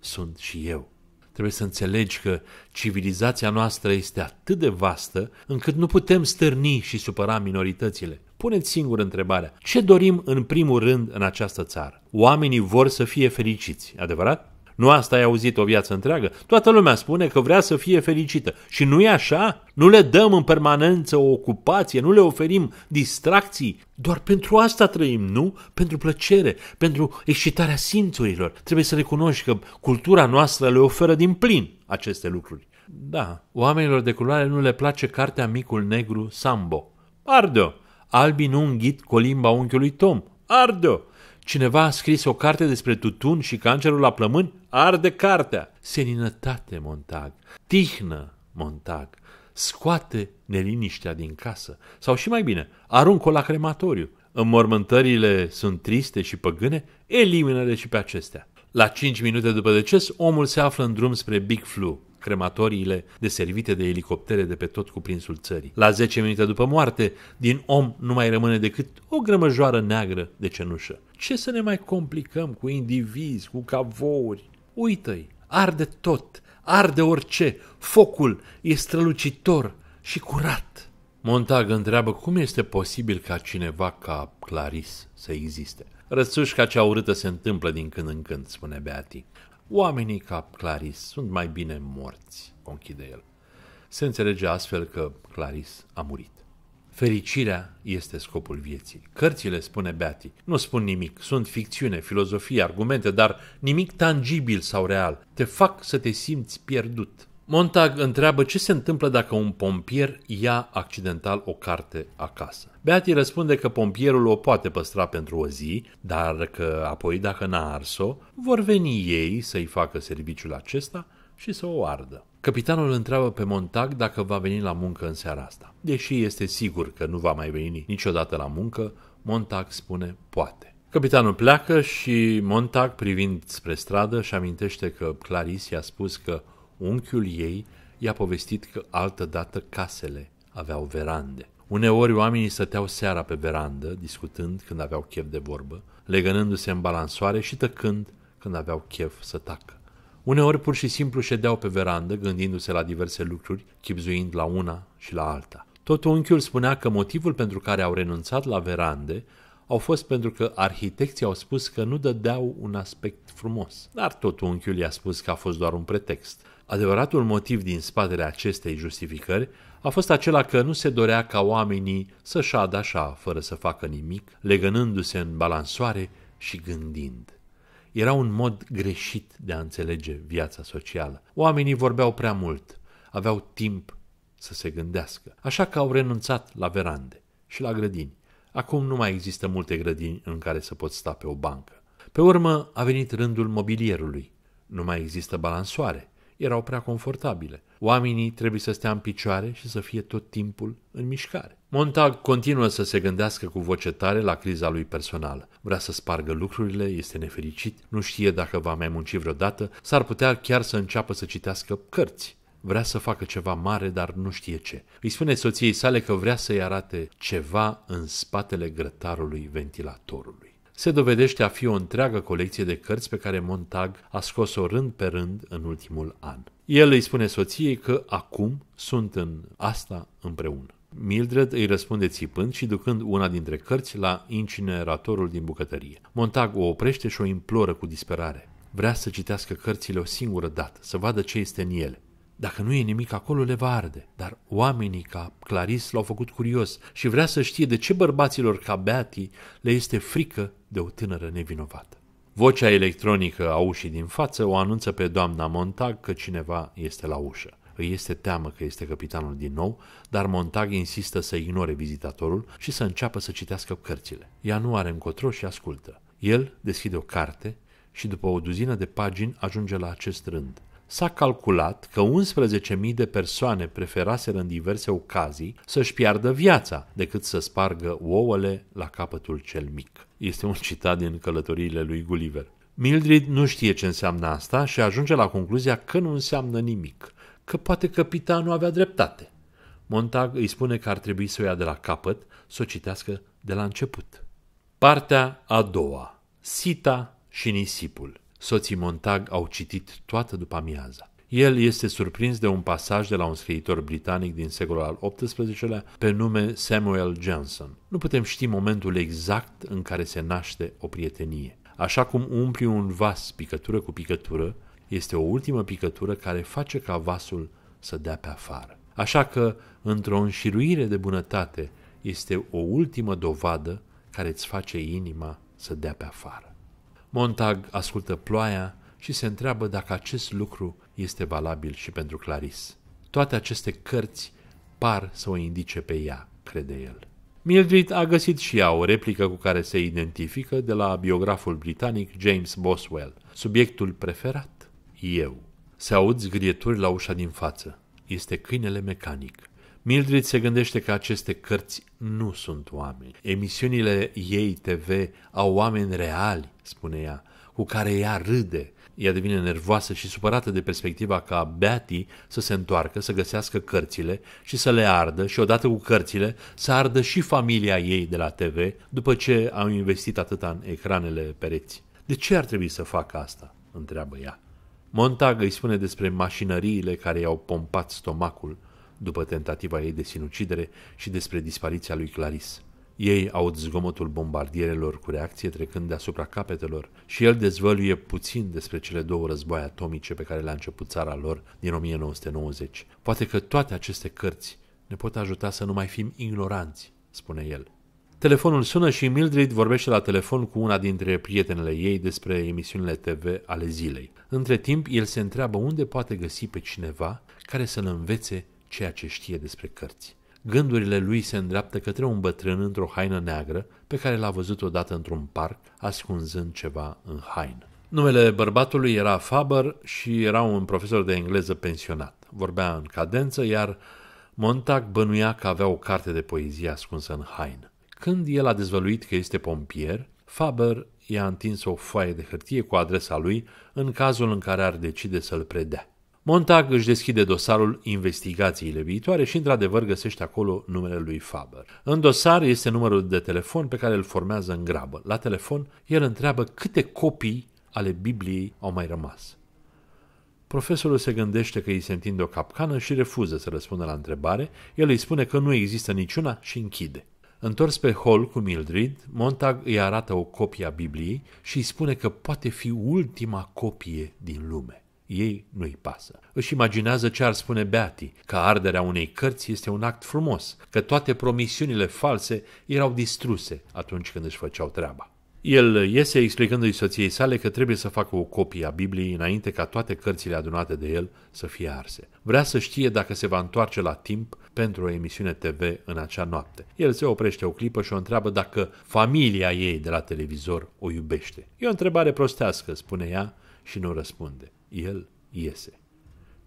Speaker 1: sunt și eu. Trebuie să înțelegi că civilizația noastră este atât de vastă încât nu putem stârni și supăra minoritățile. Puneți singur întrebarea. Ce dorim în primul rând în această țară? Oamenii vor să fie fericiți, adevărat? Nu asta ai auzit o viață întreagă? Toată lumea spune că vrea să fie fericită. Și nu e așa? Nu le dăm în permanență o ocupație, nu le oferim distracții. Doar pentru asta trăim, nu? Pentru plăcere, pentru excitarea simțurilor. Trebuie să recunoști că cultura noastră le oferă din plin aceste lucruri. Da, oamenilor de culoare nu le place cartea Micul Negru Sambo. Ardeo! Albi nu înghit colimba unchiului Tom. Ardeo! Cineva a scris o carte despre tutun și cancerul la plămâni? Arde cartea! Seninătate, Montag! Tihnă, Montag! Scoate neliniștea din casă. Sau și mai bine, aruncă-o la crematoriu. Înmormântările sunt triste și păgâne? Elimină-le și pe acestea. La 5 minute după deces, omul se află în drum spre Big Flu crematoriile deservite de elicoptere de pe tot cuprinsul țării. La 10 minute după moarte, din om nu mai rămâne decât o grămăjoară neagră de cenușă. Ce să ne mai complicăm cu indivizi, cu cavouri? Uită-i, arde tot, arde orice, focul e strălucitor și curat. Montag întreabă cum este posibil ca cineva ca Claris să existe. Răsușca cea urâtă se întâmplă din când în când, spune Beati. Oamenii ca Claris sunt mai bine morți, conchide el. Se înțelege astfel că Claris a murit. Fericirea este scopul vieții. Cărțile, spune Beati, nu spun nimic, sunt ficțiune, filozofie, argumente, dar nimic tangibil sau real. Te fac să te simți pierdut. Montag întreabă ce se întâmplă dacă un pompier ia accidental o carte acasă. Beatty răspunde că pompierul o poate păstra pentru o zi, dar că apoi dacă n-a ars-o, vor veni ei să-i facă serviciul acesta și să o ardă. Capitanul întreabă pe Montag dacă va veni la muncă în seara asta. Deși este sigur că nu va mai veni niciodată la muncă, Montag spune poate. Capitanul pleacă și Montag, privind spre stradă, își amintește că Clarice i-a spus că Unchiul ei i-a povestit că altădată casele aveau verande. Uneori oamenii stăteau seara pe verandă, discutând când aveau chef de vorbă, legănându-se în balansoare și tăcând când aveau chef să tacă. Uneori pur și simplu ședeau pe verandă, gândindu-se la diverse lucruri, chipzuind la una și la alta. Tot unchiul spunea că motivul pentru care au renunțat la verande au fost pentru că arhitecții au spus că nu dădeau un aspect frumos. Dar tot unchiul i-a spus că a fost doar un pretext. Adevăratul motiv din spatele acestei justificări a fost acela că nu se dorea ca oamenii să șadă așa, fără să facă nimic, legănându-se în balansoare și gândind. Era un mod greșit de a înțelege viața socială. Oamenii vorbeau prea mult, aveau timp să se gândească, așa că au renunțat la verande și la grădini. Acum nu mai există multe grădini în care să poți sta pe o bancă. Pe urmă a venit rândul mobilierului. Nu mai există balansoare erau prea confortabile. Oamenii trebuie să stea în picioare și să fie tot timpul în mișcare. Montag continuă să se gândească cu voce tare la criza lui personală. Vrea să spargă lucrurile, este nefericit, nu știe dacă va mai munci vreodată, s-ar putea chiar să înceapă să citească cărți. Vrea să facă ceva mare, dar nu știe ce. Îi spune soției sale că vrea să-i arate ceva în spatele grătarului ventilatorului se dovedește a fi o întreagă colecție de cărți pe care Montag a scos-o rând pe rând în ultimul an. El îi spune soției că acum sunt în asta împreună. Mildred îi răspunde țipând și ducând una dintre cărți la incineratorul din bucătărie. Montag o oprește și o imploră cu disperare. Vrea să citească cărțile o singură dată, să vadă ce este în ele. Dacă nu e nimic acolo, le va arde. Dar oamenii ca Claris l-au făcut curios și vrea să știe de ce bărbaților ca Beati le este frică de o tânără nevinovată. Vocea electronică a ușii din față o anunță pe doamna Montag că cineva este la ușă. Îi este teamă că este capitanul din nou, dar Montag insistă să ignore vizitatorul și să înceapă să citească cărțile. Ea nu are încotro și ascultă. El deschide o carte și după o duzină de pagini ajunge la acest rând. S-a calculat că 11.000 de persoane preferaseră în diverse ocazii să-și piardă viața decât să spargă ouăle la capătul cel mic. Este un citat din călătoriile lui Gulliver. Mildred nu știe ce înseamnă asta și ajunge la concluzia că nu înseamnă nimic, că poate capitanul avea dreptate. Montag îi spune că ar trebui să o ia de la capăt, să o citească de la început. Partea a doua. Sita și nisipul. Soții Montag au citit toată după amiaza. El este surprins de un pasaj de la un scriitor britanic din secolul al XVIII-lea pe nume Samuel Johnson. Nu putem ști momentul exact în care se naște o prietenie. Așa cum umpli un vas picătură cu picătură, este o ultimă picătură care face ca vasul să dea pe afară. Așa că, într-o înșiruire de bunătate, este o ultimă dovadă care îți face inima să dea pe afară. Montag ascultă ploaia și se întreabă dacă acest lucru este valabil și pentru Claris. Toate aceste cărți par să o indice pe ea, crede el. Mildred a găsit și ea o replică cu care se identifică de la biograful britanic James Boswell. Subiectul preferat? Eu. Se aud zgrieturi la ușa din față. Este câinele mecanic. Mildred se gândește că aceste cărți nu sunt oameni. Emisiunile ei TV au oameni reali, spune ea, cu care ea râde. Ea devine nervoasă și supărată de perspectiva ca Beatty să se întoarcă, să găsească cărțile și să le ardă și odată cu cărțile să ardă și familia ei de la TV după ce au investit atâta în ecranele pereți. De ce ar trebui să facă asta? întreabă ea. Montag îi spune despre mașinăriile care i-au pompat stomacul după tentativa ei de sinucidere și despre dispariția lui Claris. Ei aud zgomotul bombardierelor cu reacție trecând deasupra capetelor și el dezvăluie puțin despre cele două războaie atomice pe care le-a început țara lor din 1990. Poate că toate aceste cărți ne pot ajuta să nu mai fim ignoranți, spune el. Telefonul sună și Mildred vorbește la telefon cu una dintre prietenele ei despre emisiunile TV ale zilei. Între timp, el se întreabă unde poate găsi pe cineva care să-l învețe ceea ce știe despre cărți. Gândurile lui se îndreaptă către un bătrân într-o haină neagră pe care l-a văzut odată într-un parc, ascunzând ceva în haină. Numele bărbatului era Faber și era un profesor de engleză pensionat. Vorbea în cadență, iar Montag bănuia că avea o carte de poezie ascunsă în haină. Când el a dezvăluit că este pompier, Faber i-a întins o foaie de hârtie cu adresa lui în cazul în care ar decide să-l predea. Montag își deschide dosarul investigațiile viitoare și într-adevăr găsește acolo numele lui Faber. În dosar este numărul de telefon pe care îl formează în grabă. La telefon el întreabă câte copii ale Bibliei au mai rămas. Profesorul se gândește că îi se întinde o capcană și refuză să răspundă la întrebare. El îi spune că nu există niciuna și închide. Întors pe hol cu Mildred, Montag îi arată o copie a Bibliei și îi spune că poate fi ultima copie din lume. Ei nu-i pasă. Își imaginează ce ar spune Beati, că arderea unei cărți este un act frumos, că toate promisiunile false erau distruse atunci când își făceau treaba. El iese explicându-i soției sale că trebuie să facă o copie a Bibliei înainte ca toate cărțile adunate de el să fie arse. Vrea să știe dacă se va întoarce la timp pentru o emisiune TV în acea noapte. El se oprește o clipă și o întreabă dacă familia ei de la televizor o iubește. E o întrebare prostească, spune ea și nu răspunde. El iese.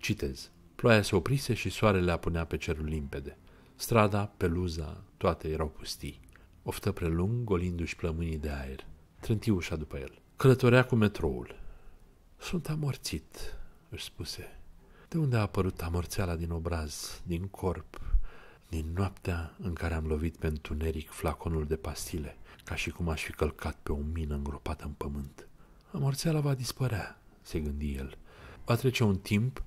Speaker 1: Citez. Ploaia se oprise și soarele apunea pe cerul limpede. Strada, peluza, toate erau pustii. Oftă prelung, golindu-și plămânii de aer. Trânti ușa după el. Călătorea cu metroul. Sunt amorțit, își spuse. De unde a apărut amorțeala din obraz, din corp, din noaptea în care am lovit pe întuneric flaconul de pastile, ca și cum aș fi călcat pe o mină îngropată în pământ? Amorțeala va dispărea, se gândi el. Va trece un timp,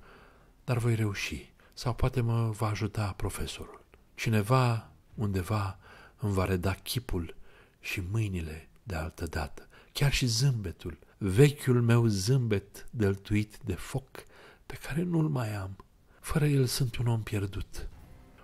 Speaker 1: dar voi reuși. Sau poate mă va ajuta profesorul. Cineva, undeva, îmi va reda chipul și mâinile de altă dată, chiar și zâmbetul, vechiul meu zâmbet dăltuit de foc, pe care nu-l mai am. Fără el sunt un om pierdut.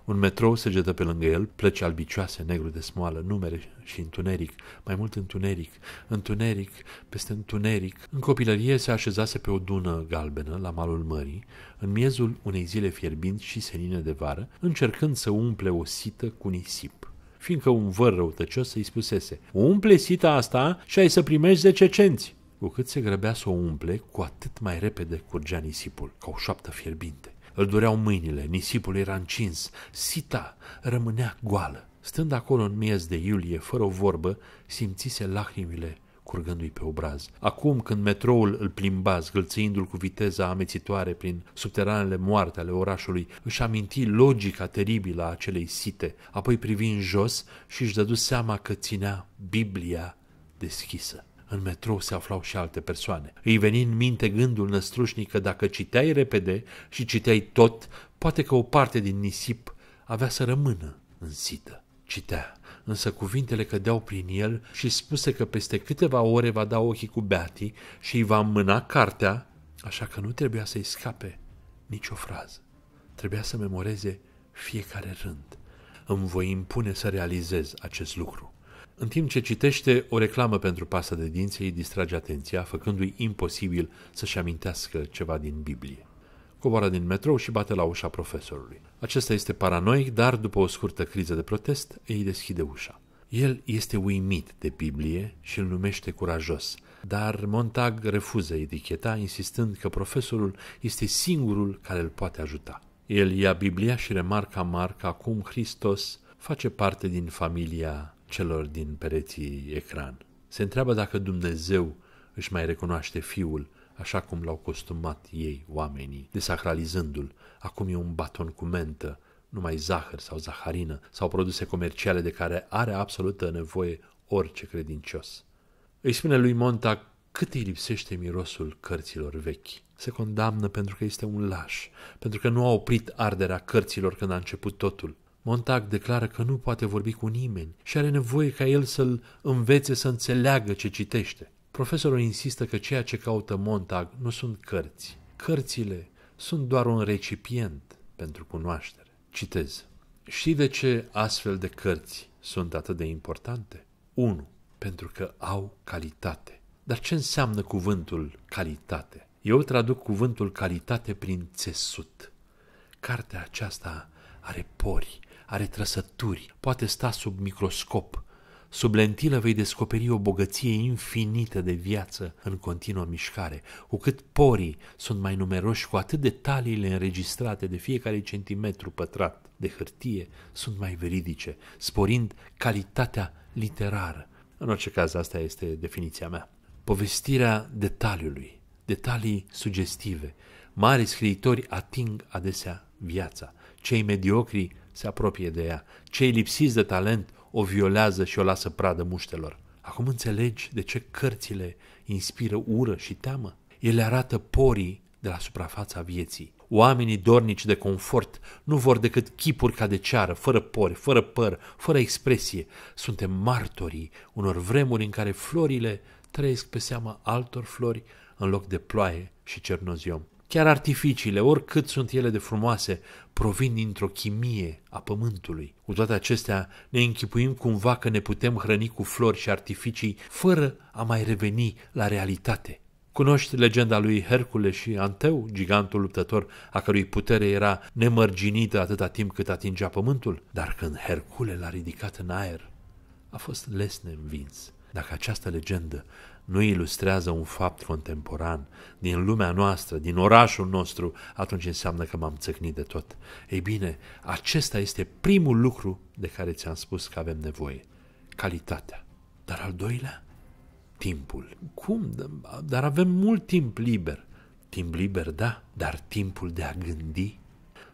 Speaker 1: Un metrou se jetă pe lângă el, plăci albicioase, negru de smoală, numere și întuneric, mai mult întuneric, întuneric, peste întuneric. În copilărie se așezase pe o dună galbenă, la malul mării, în miezul unei zile fierbinți și senine de vară, încercând să umple o sită cu nisip fiindcă un văr răutăcios îi spusese Umple sita asta și ai să primești 10 cenți. Cu cât se grăbea să o umple, cu atât mai repede curgea nisipul, ca o șoaptă fierbinte. Îl dureau mâinile, nisipul era încins, sita rămânea goală. Stând acolo în miez de iulie, fără o vorbă, simțise lacrimile curgându-i pe obraz. Acum, când metroul îl plimba, zgâlțindu-l cu viteza amețitoare prin subteranele moarte ale orașului, își aminti logica teribilă a acelei site, apoi privi în jos și își dădu seama că ținea Biblia deschisă. În metrou se aflau și alte persoane. Îi veni în minte gândul năstrușnic că dacă citeai repede și citeai tot, poate că o parte din nisip avea să rămână în sită. Citea, însă cuvintele cădeau prin el și spuse că peste câteva ore va da ochii cu Beati și îi va mâna cartea, așa că nu trebuia să-i scape nicio frază. Trebuia să memoreze fiecare rând. Îmi voi impune să realizez acest lucru. În timp ce citește, o reclamă pentru pasta de dinți îi distrage atenția, făcându-i imposibil să-și amintească ceva din Biblie. Coboară din metrou și bate la ușa profesorului. Acesta este paranoic, dar după o scurtă criză de protest, îi deschide ușa. El este uimit de Biblie și îl numește curajos, dar Montag refuză eticheta, insistând că profesorul este singurul care îl poate ajuta. El ia Biblia și remarca amar că acum Hristos face parte din familia celor din pereții ecran. Se întreabă dacă Dumnezeu își mai recunoaște fiul așa cum l-au costumat ei oamenii, desacralizându-l. Acum e un baton cu mentă, numai zahăr sau zaharină sau produse comerciale de care are absolută nevoie orice credincios. Îi spune lui Monta cât îi lipsește mirosul cărților vechi. Se condamnă pentru că este un laș, pentru că nu a oprit arderea cărților când a început totul. Montag declară că nu poate vorbi cu nimeni și are nevoie ca el să-l învețe să înțeleagă ce citește. Profesorul insistă că ceea ce caută Montag nu sunt cărți. Cărțile sunt doar un recipient pentru cunoaștere. Citez. Și de ce astfel de cărți sunt atât de importante? 1. Pentru că au calitate. Dar ce înseamnă cuvântul calitate? Eu traduc cuvântul calitate prin țesut. Cartea aceasta are pori, are trăsături, poate sta sub microscop. Sub lentilă vei descoperi o bogăție infinită de viață în continuă mișcare. Cu cât porii sunt mai numeroși, cu atât detaliile înregistrate de fiecare centimetru pătrat de hârtie sunt mai veridice, sporind calitatea literară. În orice caz, asta este definiția mea. Povestirea detaliului, detalii sugestive. Mari scriitori ating adesea viața. Cei mediocri se apropie de ea. Cei lipsiți de talent o violează și o lasă pradă muștelor. Acum înțelegi de ce cărțile inspiră ură și teamă? Ele arată porii de la suprafața vieții. Oamenii dornici de confort nu vor decât chipuri ca de ceară, fără pori, fără păr, fără expresie. Suntem martorii unor vremuri în care florile trăiesc pe seama altor flori în loc de ploaie și cernoziom. Chiar artificiile, oricât sunt ele de frumoase, provin dintr-o chimie a pământului. Cu toate acestea, ne închipuim cumva că ne putem hrăni cu flori și artificii fără a mai reveni la realitate. Cunoști legenda lui Hercule și Anteu, gigantul luptător a cărui putere era nemărginită atâta timp cât atingea pământul? Dar când Hercule l-a ridicat în aer, a fost lesne învins. Dacă această legendă nu ilustrează un fapt contemporan din lumea noastră, din orașul nostru, atunci înseamnă că m-am țăcnit de tot. Ei bine, acesta este primul lucru de care ți-am spus că avem nevoie. Calitatea. Dar al doilea? Timpul. Cum? Dar avem mult timp liber. Timp liber, da, dar timpul de a gândi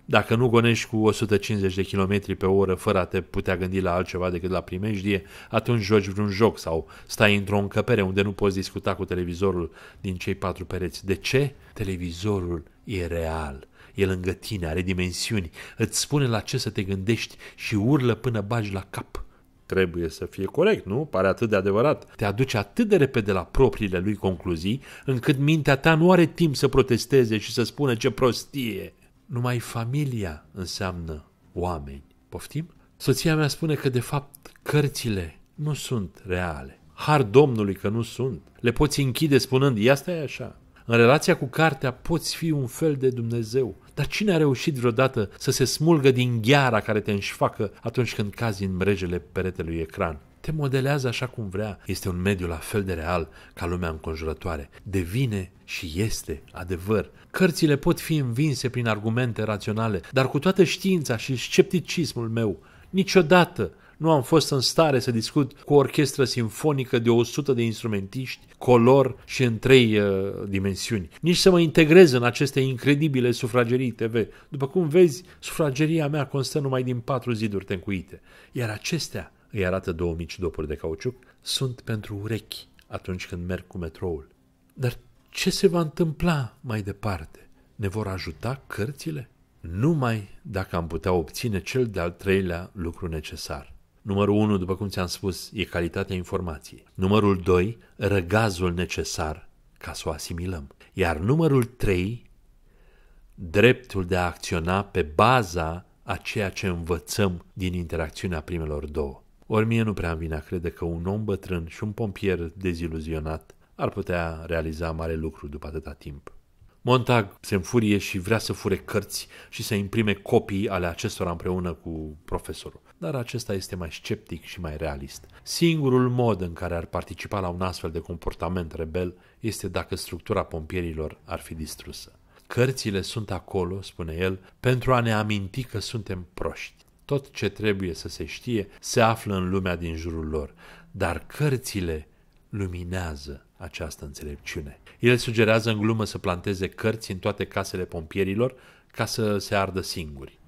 Speaker 1: dacă nu gonești cu 150 de km pe oră fără a te putea gândi la altceva decât la primejdie, atunci joci vreun joc sau stai într-o încăpere unde nu poți discuta cu televizorul din cei patru pereți. De ce? Televizorul e real. E lângă tine, are dimensiuni, îți spune la ce să te gândești și urlă până bagi la cap trebuie să fie corect, nu? Pare atât de adevărat. Te aduce atât de repede la propriile lui concluzii, încât mintea ta nu are timp să protesteze și să spună ce prostie. Numai familia înseamnă oameni. Poftim? Soția mea spune că, de fapt, cărțile nu sunt reale. Har Domnului că nu sunt. Le poți închide spunând, ia stai așa. În relația cu cartea poți fi un fel de Dumnezeu. Dar cine a reușit vreodată să se smulgă din gheara care te înșfacă atunci când cazi în mrejele peretelui ecran? Te modelează așa cum vrea. Este un mediu la fel de real ca lumea înconjurătoare. Devine și este adevăr. Cărțile pot fi învinse prin argumente raționale, dar cu toată știința și scepticismul meu, niciodată nu am fost în stare să discut cu o orchestră sinfonică de 100 de instrumentiști, color și în trei uh, dimensiuni. Nici să mă integrez în aceste incredibile sufragerii TV. După cum vezi, sufrageria mea constă numai din patru ziduri tencuite, iar acestea, îi arată două mici dopuri de cauciuc, sunt pentru urechi atunci când merg cu metroul. Dar ce se va întâmpla mai departe? Ne vor ajuta cărțile? Numai dacă am putea obține cel de-al treilea lucru necesar. Numărul 1, după cum ți-am spus, e calitatea informației. Numărul 2, răgazul necesar ca să o asimilăm. Iar numărul 3, dreptul de a acționa pe baza a ceea ce învățăm din interacțiunea primelor două. Ori mie nu prea am vina crede că un om bătrân și un pompier deziluzionat ar putea realiza mare lucru după atâta timp. Montag se înfurie și vrea să fure cărți și să imprime copii ale acestora împreună cu profesorul. Dar acesta este mai sceptic și mai realist. Singurul mod în care ar participa la un astfel de comportament rebel este dacă structura pompierilor ar fi distrusă. Cărțile sunt acolo, spune el, pentru a ne aminti că suntem proști. Tot ce trebuie să se știe se află în lumea din jurul lor, dar cărțile luminează această înțelepciune. El sugerează în glumă să planteze cărți în toate casele pompierilor ca să se ardă singuri.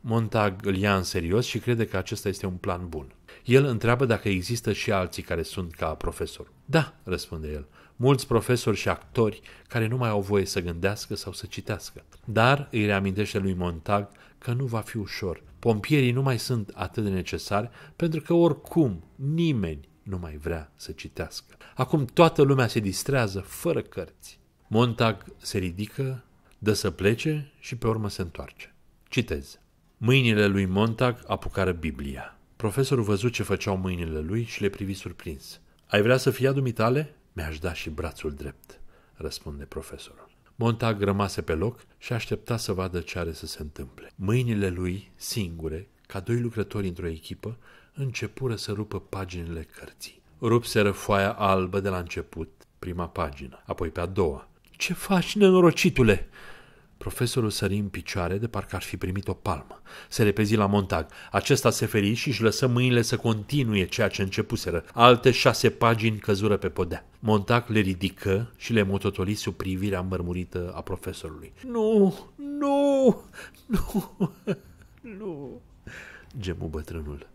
Speaker 1: Montag îl ia în serios și crede că acesta este un plan bun. El întreabă dacă există și alții care sunt ca profesor. Da, răspunde el, mulți profesori și actori care nu mai au voie să gândească sau să citească. Dar îi reamintește lui Montag că nu va fi ușor. Pompierii nu mai sunt atât de necesari pentru că oricum nimeni nu mai vrea să citească. Acum toată lumea se distrează fără cărți. Montag se ridică, dă să plece și pe urmă se întoarce. Citez. Mâinile lui Montag apucară Biblia. Profesorul văzut ce făceau mâinile lui și le privi surprins. Ai vrea să fie adumitale? Mi-aș da și brațul drept, răspunde profesorul. Montag rămase pe loc și aștepta să vadă ce are să se întâmple. Mâinile lui, singure, ca doi lucrători într-o echipă, începură să rupă paginile cărții. Rupseră foaia albă de la început, prima pagină, apoi pe a doua. Ce faci, nenorocitule?" Profesorul sări în picioare de parcă ar fi primit o palmă. Se repezi la Montag. Acesta se feri și își lăsă mâinile să continue ceea ce începuseră. Alte șase pagini căzură pe podea. Montag le ridică și le mototoli sub privirea mărmurită a profesorului. Nu, nu, nu, nu, gemu bătrânul.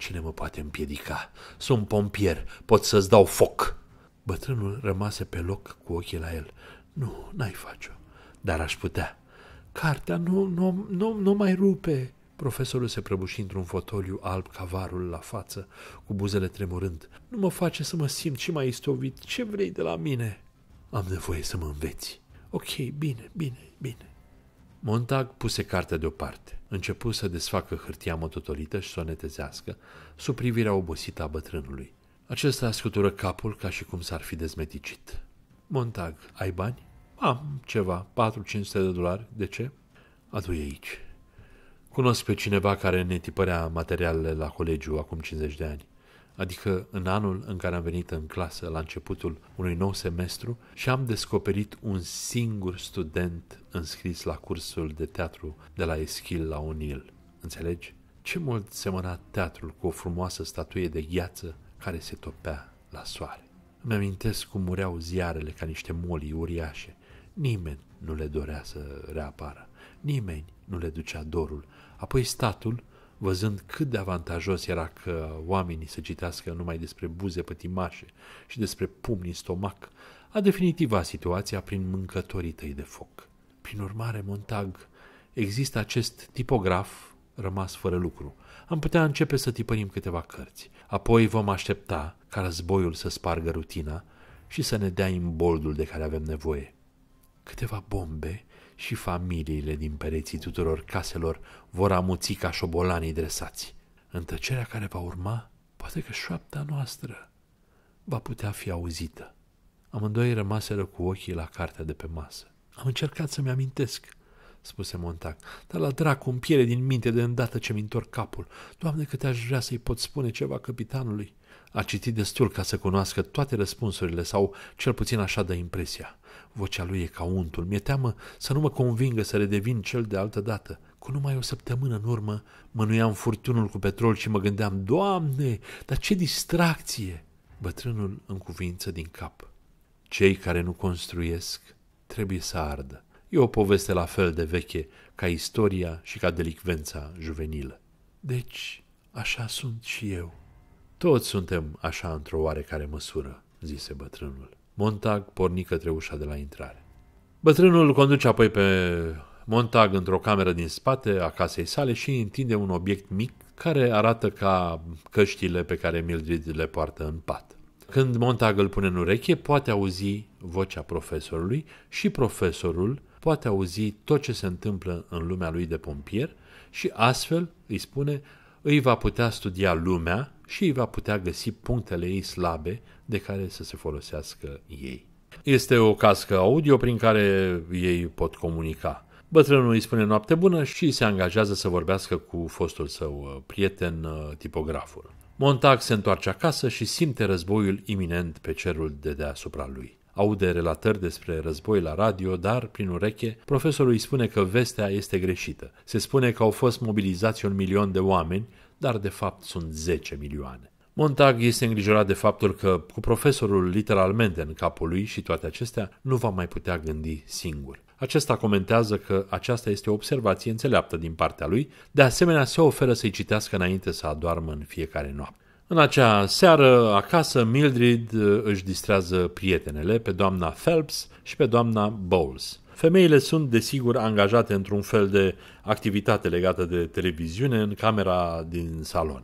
Speaker 1: Cine mă poate împiedica? Sunt pompier, pot să-ți dau foc. Bătrânul rămase pe loc cu ochii la el. Nu, n-ai face-o, dar aș putea. Cartea nu, nu, nu, nu mai rupe. Profesorul se prăbuși într-un fotoliu alb cavarul la față, cu buzele tremurând. Nu mă face să mă simt și mai istovit. Ce vrei de la mine? Am nevoie să mă înveți. Ok, bine, bine, bine. Montag puse cartea deoparte începu să desfacă hârtia mototolită și să o netezească, sub privirea obosită a bătrânului. Acesta scutură capul ca și cum s-ar fi dezmeticit. Montag, ai bani? Am ceva, 4-500 de dolari. De ce? Adu-i aici. Cunosc pe cineva care ne tipărea materialele la colegiu acum 50 de ani adică în anul în care am venit în clasă la începutul unui nou semestru și am descoperit un singur student înscris la cursul de teatru de la Eschil la Unil. Înțelegi? Ce mult semăna teatrul cu o frumoasă statuie de gheață care se topea la soare. Îmi amintesc cum mureau ziarele ca niște molii uriașe. Nimeni nu le dorea să reapară. Nimeni nu le ducea dorul. Apoi statul, văzând cât de avantajos era că oamenii să citească numai despre buze pătimașe și despre pumni în stomac, a definitivat situația prin mâncătorii tăi de foc. Prin urmare, Montag, există acest tipograf rămas fără lucru. Am putea începe să tipărim câteva cărți. Apoi vom aștepta ca războiul să spargă rutina și să ne dea imboldul de care avem nevoie. Câteva bombe și familiile din pereții tuturor caselor vor amuți ca șobolanii dresați. În tăcerea care va urma, poate că șoapta noastră va putea fi auzită. Amândoi rămaseră cu ochii la cartea de pe masă. Am încercat să-mi amintesc, spuse Montac, dar la dracu un piele din minte de îndată ce mi întorc capul. Doamne, câte aș vrea să-i pot spune ceva capitanului. A citit destul ca să cunoască toate răspunsurile sau cel puțin așa dă impresia. Vocea lui e ca untul. Mi-e teamă să nu mă convingă să redevin cel de altă dată. Cu numai o săptămână în urmă mânuiam furtunul cu petrol și mă gândeam, Doamne, dar ce distracție! Bătrânul în cuvință din cap. Cei care nu construiesc trebuie să ardă. E o poveste la fel de veche ca istoria și ca delicvența juvenilă. Deci, așa sunt și eu. Toți suntem așa într-o oarecare măsură, zise bătrânul. Montag porni către ușa de la intrare. Bătrânul îl conduce apoi pe Montag într-o cameră din spate a casei sale și întinde un obiect mic care arată ca căștile pe care Mildred le poartă în pat. Când Montag îl pune în ureche, poate auzi vocea profesorului și profesorul poate auzi tot ce se întâmplă în lumea lui de pompier și astfel, îi spune, îi va putea studia lumea și îi va putea găsi punctele ei slabe de care să se folosească ei. Este o cască audio prin care ei pot comunica. Bătrânul îi spune noapte bună și se angajează să vorbească cu fostul său uh, prieten, uh, tipograful. Montag se întoarce acasă și simte războiul iminent pe cerul de deasupra lui. Aude relatări despre război la radio, dar, prin ureche, profesorul îi spune că vestea este greșită. Se spune că au fost mobilizați un milion de oameni, dar de fapt sunt 10 milioane. Montag este îngrijorat de faptul că, cu profesorul literalmente în capul lui și toate acestea, nu va mai putea gândi singur. Acesta comentează că aceasta este o observație înțeleaptă din partea lui, de asemenea se oferă să-i citească înainte să adoarmă în fiecare noapte. În acea seară, acasă, Mildred uh, își distrează prietenele, pe doamna Phelps și pe doamna Bowles. Femeile sunt, desigur, angajate într-un fel de activitate legată de televiziune în camera din salon.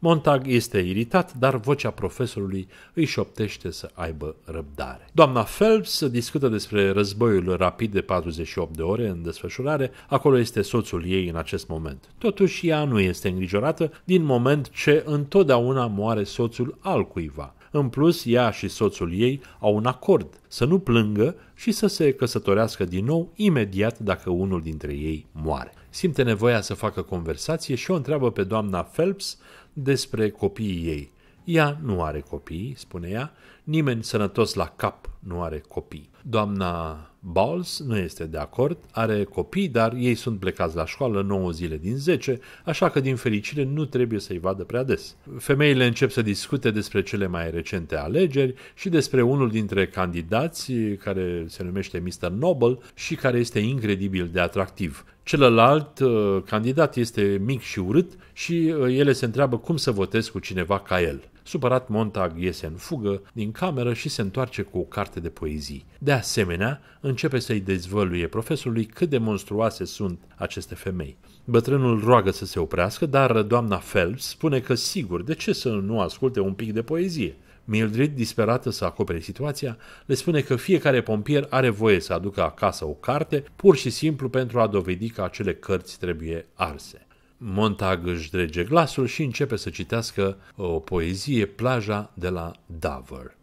Speaker 1: Montag este iritat, dar vocea profesorului îi șoptește să aibă răbdare. Doamna Phelps discută despre războiul rapid de 48 de ore în desfășurare, acolo este soțul ei în acest moment. Totuși ea nu este îngrijorată din moment ce întotdeauna moare soțul al cuiva. În plus, ea și soțul ei au un acord să nu plângă și să se căsătorească din nou imediat dacă unul dintre ei moare. Simte nevoia să facă conversație și o întreabă pe doamna Phelps despre copiii ei. Ea nu are copii, spune ea, nimeni sănătos la cap nu are copii. Doamna Bowles nu este de acord, are copii, dar ei sunt plecați la școală 9 zile din 10, așa că din fericire nu trebuie să-i vadă prea des. Femeile încep să discute despre cele mai recente alegeri și despre unul dintre candidați care se numește Mr. Noble și care este incredibil de atractiv. Celălalt uh, candidat este mic și urât și uh, ele se întreabă cum să votez cu cineva ca el. Supărat, Montag iese în fugă din cameră și se întoarce cu o carte de poezii. De asemenea, începe să-i dezvăluie profesorului cât de monstruoase sunt aceste femei. Bătrânul roagă să se oprească, dar doamna Phelps spune că sigur, de ce să nu asculte un pic de poezie? Mildred, disperată să acopere situația, le spune că fiecare pompier are voie să aducă acasă o carte, pur și simplu pentru a dovedi că acele cărți trebuie arse. Montag își drege glasul și începe să citească o poezie Plaja de la Dover.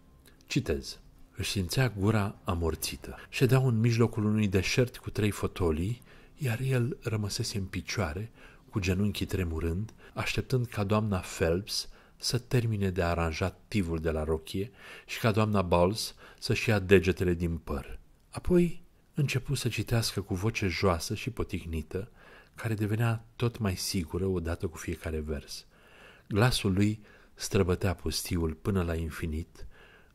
Speaker 1: Citez. Își simțea gura amorțită. Ședea în mijlocul unui deșert cu trei fotolii, iar el rămăsese în picioare, cu genunchii tremurând, așteptând ca doamna Phelps să termine de aranjat tivul de la rochie și ca doamna Bowles să-și ia degetele din păr. Apoi începu să citească cu voce joasă și potignită, care devenea tot mai sigură odată cu fiecare vers. Glasul lui străbătea pustiul până la infinit,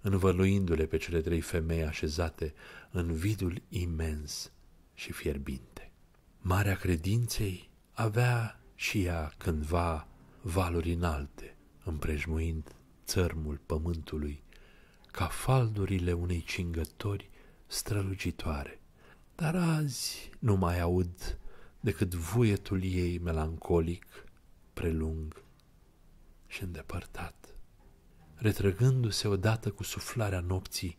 Speaker 1: învăluindu-le pe cele trei femei așezate în vidul imens și fierbinte. Marea credinței avea și ea cândva valuri înalte, împrejmuind țărmul pământului, ca faldurile unei cingători strălucitoare. Dar azi nu mai aud decât vuietul ei melancolic, prelung și îndepărtat. Retrăgându-se odată cu suflarea nopții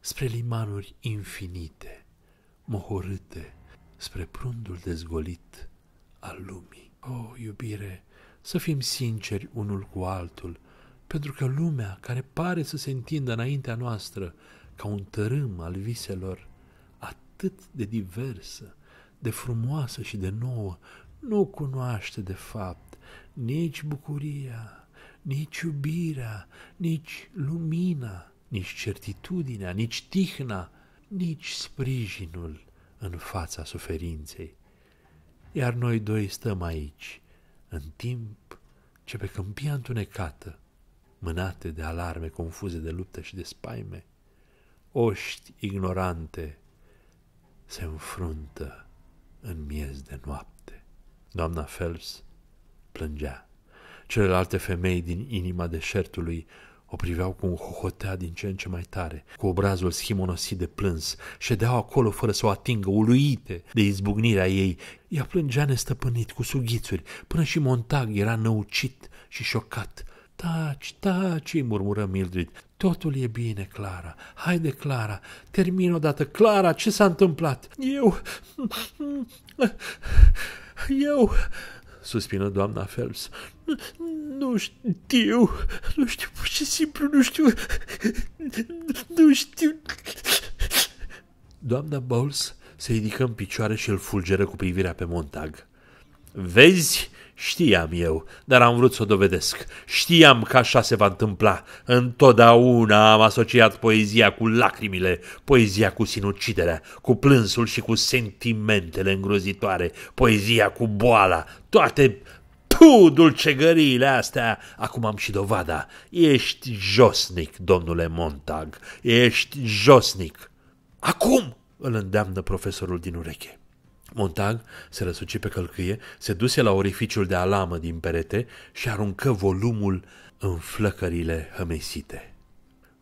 Speaker 1: spre limanuri infinite, mohorâte, spre prundul dezgolit al lumii. O, oh, iubire, să fim sinceri unul cu altul, pentru că lumea care pare să se întindă înaintea noastră ca un tărâm al viselor, atât de diversă, de frumoasă și de nouă, nu cunoaște de fapt nici bucuria, nici iubirea, nici lumina, nici certitudinea, nici tihna, nici sprijinul în fața suferinței. Iar noi doi stăm aici, în timp ce pe câmpia întunecată, mânate de alarme confuze de luptă și de spaime, oști ignorante se înfruntă în miez de noapte. Doamna Phelps plângea. Celelalte femei din inima deșertului o priveau cu un hohotea din ce în ce mai tare, cu obrazul schimonosit de plâns. Ședeau acolo fără să o atingă, uluite de izbucnirea ei. Ea plângea nestăpânit, cu sughițuri, până și Montag era năucit și șocat. Taci, taci, murmură Mildred. Totul e bine, Clara. Haide, Clara, termin odată. Clara, ce s-a întâmplat? Eu... Eu... suspină doamna Phelps. Nu știu, nu știu, pur și simplu nu știu, nu știu. Doamna Bowles se ridică în picioare și îl fulgeră cu privirea pe Montag. Vezi, știam eu, dar am vrut să o dovedesc. Știam că așa se va întâmpla. Întotdeauna am asociat poezia cu lacrimile, poezia cu sinuciderea, cu plânsul și cu sentimentele îngrozitoare, poezia cu boala, toate tu, dulcegăriile astea, acum am și dovada. Ești josnic, domnule Montag, ești josnic. Acum, îl îndeamnă profesorul din ureche. Montag se răsuci pe călcâie, se duse la orificiul de alamă din perete și aruncă volumul în flăcările hămesite.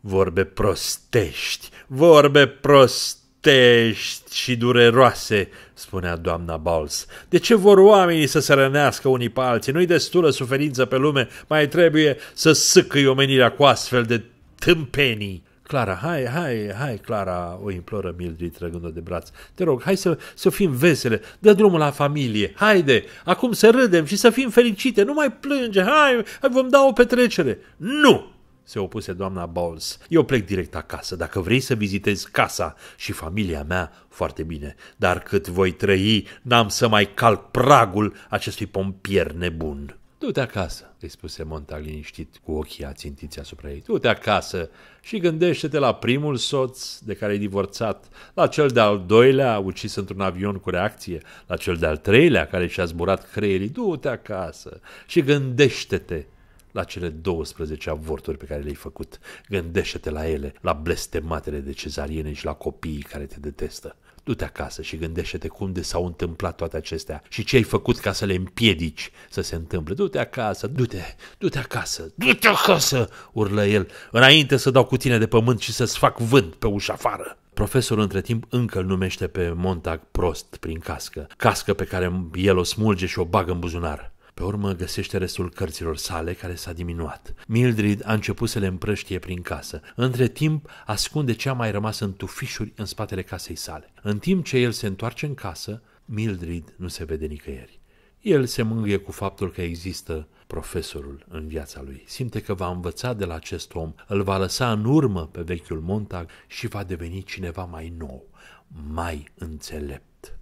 Speaker 1: Vorbe prostești, vorbe prostești! brutești și dureroase, spunea doamna Bals. De ce vor oamenii să se rănească unii pe alții? Nu-i destulă suferință pe lume, mai trebuie să sâcăi omenirea cu astfel de tâmpenii. Clara, hai, hai, hai, Clara, o imploră Mildred trăgând-o de braț. Te rog, hai să, să fim vesele, dă drumul la familie, haide, acum să râdem și să fim fericite, nu mai plânge, hai, hai vom da o petrecere. Nu, se opuse doamna Bowles. Eu plec direct acasă. Dacă vrei să vizitezi casa și familia mea, foarte bine. Dar cât voi trăi, n-am să mai calc pragul acestui pompier nebun. Du-te acasă, îi spuse Monta liniștit, cu ochii ațintiți asupra ei. Du-te acasă și gândește-te la primul soț de care ai divorțat, la cel de-al doilea ucis într-un avion cu reacție, la cel de-al treilea care și-a zburat creierii. Du-te acasă și gândește-te la cele 12 avorturi pe care le-ai făcut. Gândește-te la ele, la blestematele de cezariene și la copiii care te detestă. Du-te acasă și gândește-te cum de s-au întâmplat toate acestea și ce ai făcut ca să le împiedici să se întâmple. Du-te acasă, du-te, du-te acasă, du-te acasă, urlă el, înainte să dau cu tine de pământ și să-ți fac vânt pe ușa afară. Profesorul între timp încă îl numește pe Montag prost prin cască, cască pe care el o smulge și o bagă în buzunar. Pe urmă găsește restul cărților sale care s-a diminuat. Mildred a început să le împrăștie prin casă. Între timp ascunde ce a mai rămas în tufișuri în spatele casei sale. În timp ce el se întoarce în casă, Mildred nu se vede nicăieri. El se mângâie cu faptul că există profesorul în viața lui. Simte că va învăța de la acest om, îl va lăsa în urmă pe vechiul Montag și va deveni cineva mai nou, mai înțelept.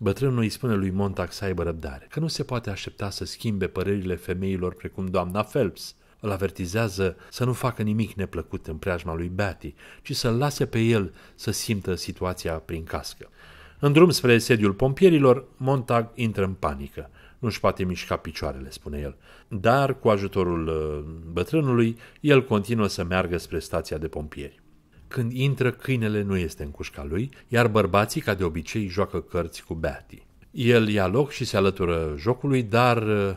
Speaker 1: Bătrânul îi spune lui Montag să aibă răbdare, că nu se poate aștepta să schimbe părerile femeilor precum doamna Phelps. Îl avertizează să nu facă nimic neplăcut în preajma lui Betty, ci să-l lase pe el să simtă situația prin cască. În drum spre sediul pompierilor, Montag intră în panică. Nu-și poate mișca picioarele, spune el. Dar, cu ajutorul uh, bătrânului, el continuă să meargă spre stația de pompieri. Când intră, câinele nu este în cușca lui, iar bărbații, ca de obicei, joacă cărți cu Beatty. El ia loc și se alătură jocului, dar uh,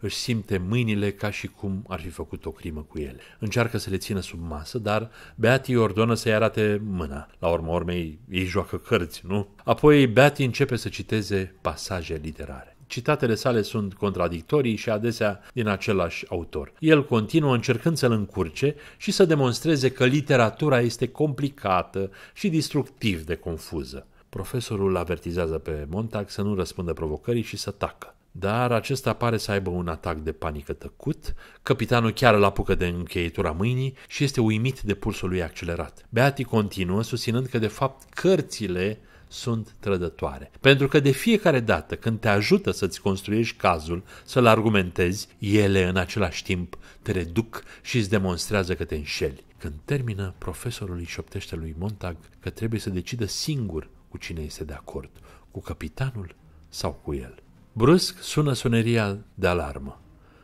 Speaker 1: își simte mâinile ca și cum ar fi făcut o crimă cu ele. Încearcă să le țină sub masă, dar Beatty ordonă să-i arate mâna. La urmă urmei, ei joacă cărți, nu? Apoi Beatty începe să citeze pasaje literare. Citatele sale sunt contradictorii și adesea din același autor. El continuă încercând să-l încurce și să demonstreze că literatura este complicată și destructiv de confuză. Profesorul avertizează pe Montag să nu răspundă provocării și să tacă. Dar acesta pare să aibă un atac de panică tăcut, capitanul chiar îl apucă de încheietura mâinii și este uimit de pulsul lui accelerat. Beatty continuă, susținând că de fapt cărțile sunt trădătoare. Pentru că de fiecare dată când te ajută să-ți construiești cazul, să-l argumentezi, ele în același timp te reduc și îți demonstrează că te înșeli. Când termină, profesorul îi șoptește lui Montag că trebuie să decidă singur cu cine este de acord, cu capitanul sau cu el. Brusc sună soneria de alarmă.